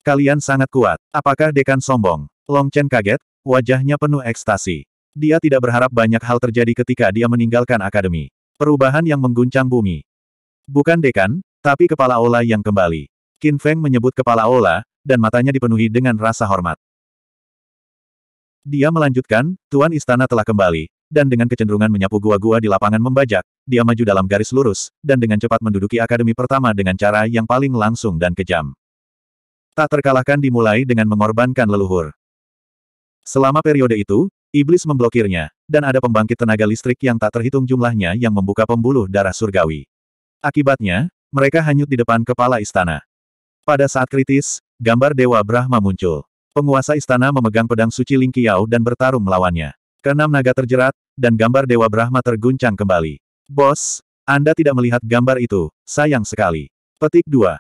Speaker 1: Kalian sangat kuat. Apakah dekan sombong? Long Chen kaget, wajahnya penuh ekstasi. Dia tidak berharap banyak hal terjadi ketika dia meninggalkan akademi. Perubahan yang mengguncang bumi. Bukan dekan, tapi kepala Ola yang kembali. Qin Feng menyebut kepala Ola, dan matanya dipenuhi dengan rasa hormat. Dia melanjutkan, Tuan Istana telah kembali, dan dengan kecenderungan menyapu gua-gua di lapangan membajak, dia maju dalam garis lurus, dan dengan cepat menduduki akademi pertama dengan cara yang paling langsung dan kejam. Tak terkalahkan dimulai dengan mengorbankan leluhur. Selama periode itu, iblis memblokirnya, dan ada pembangkit tenaga listrik yang tak terhitung jumlahnya yang membuka pembuluh darah surgawi. Akibatnya, mereka hanyut di depan kepala istana. Pada saat kritis, gambar Dewa Brahma muncul. Penguasa istana memegang pedang suci Lingkiau dan bertarung melawannya. Keenam naga terjerat, dan gambar Dewa Brahma terguncang kembali. Bos, Anda tidak melihat gambar itu, sayang sekali. Petik 2.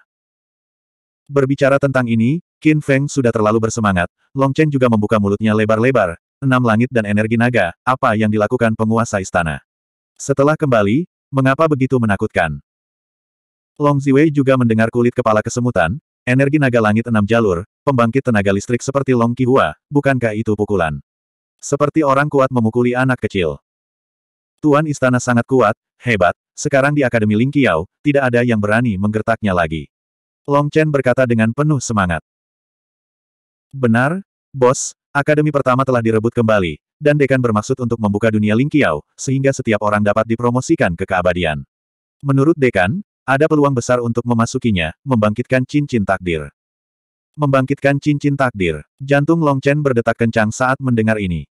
Speaker 1: Berbicara tentang ini, Qin Feng sudah terlalu bersemangat, Long Chen juga membuka mulutnya lebar-lebar, enam langit dan energi naga, apa yang dilakukan penguasa istana. Setelah kembali, mengapa begitu menakutkan? Long Ziwei juga mendengar kulit kepala kesemutan, energi naga langit enam jalur, pembangkit tenaga listrik seperti Long Hua, bukankah itu pukulan? Seperti orang kuat memukuli anak kecil. Tuan istana sangat kuat, hebat, sekarang di Akademi Ling Qiao, tidak ada yang berani menggertaknya lagi. Long Chen berkata dengan penuh semangat. Benar, Bos, Akademi pertama telah direbut kembali, dan Dekan bermaksud untuk membuka dunia Ling Qiao sehingga setiap orang dapat dipromosikan ke keabadian. Menurut Dekan, ada peluang besar untuk memasukinya, membangkitkan cincin takdir. Membangkitkan cincin takdir, jantung Long Chen berdetak kencang saat mendengar ini.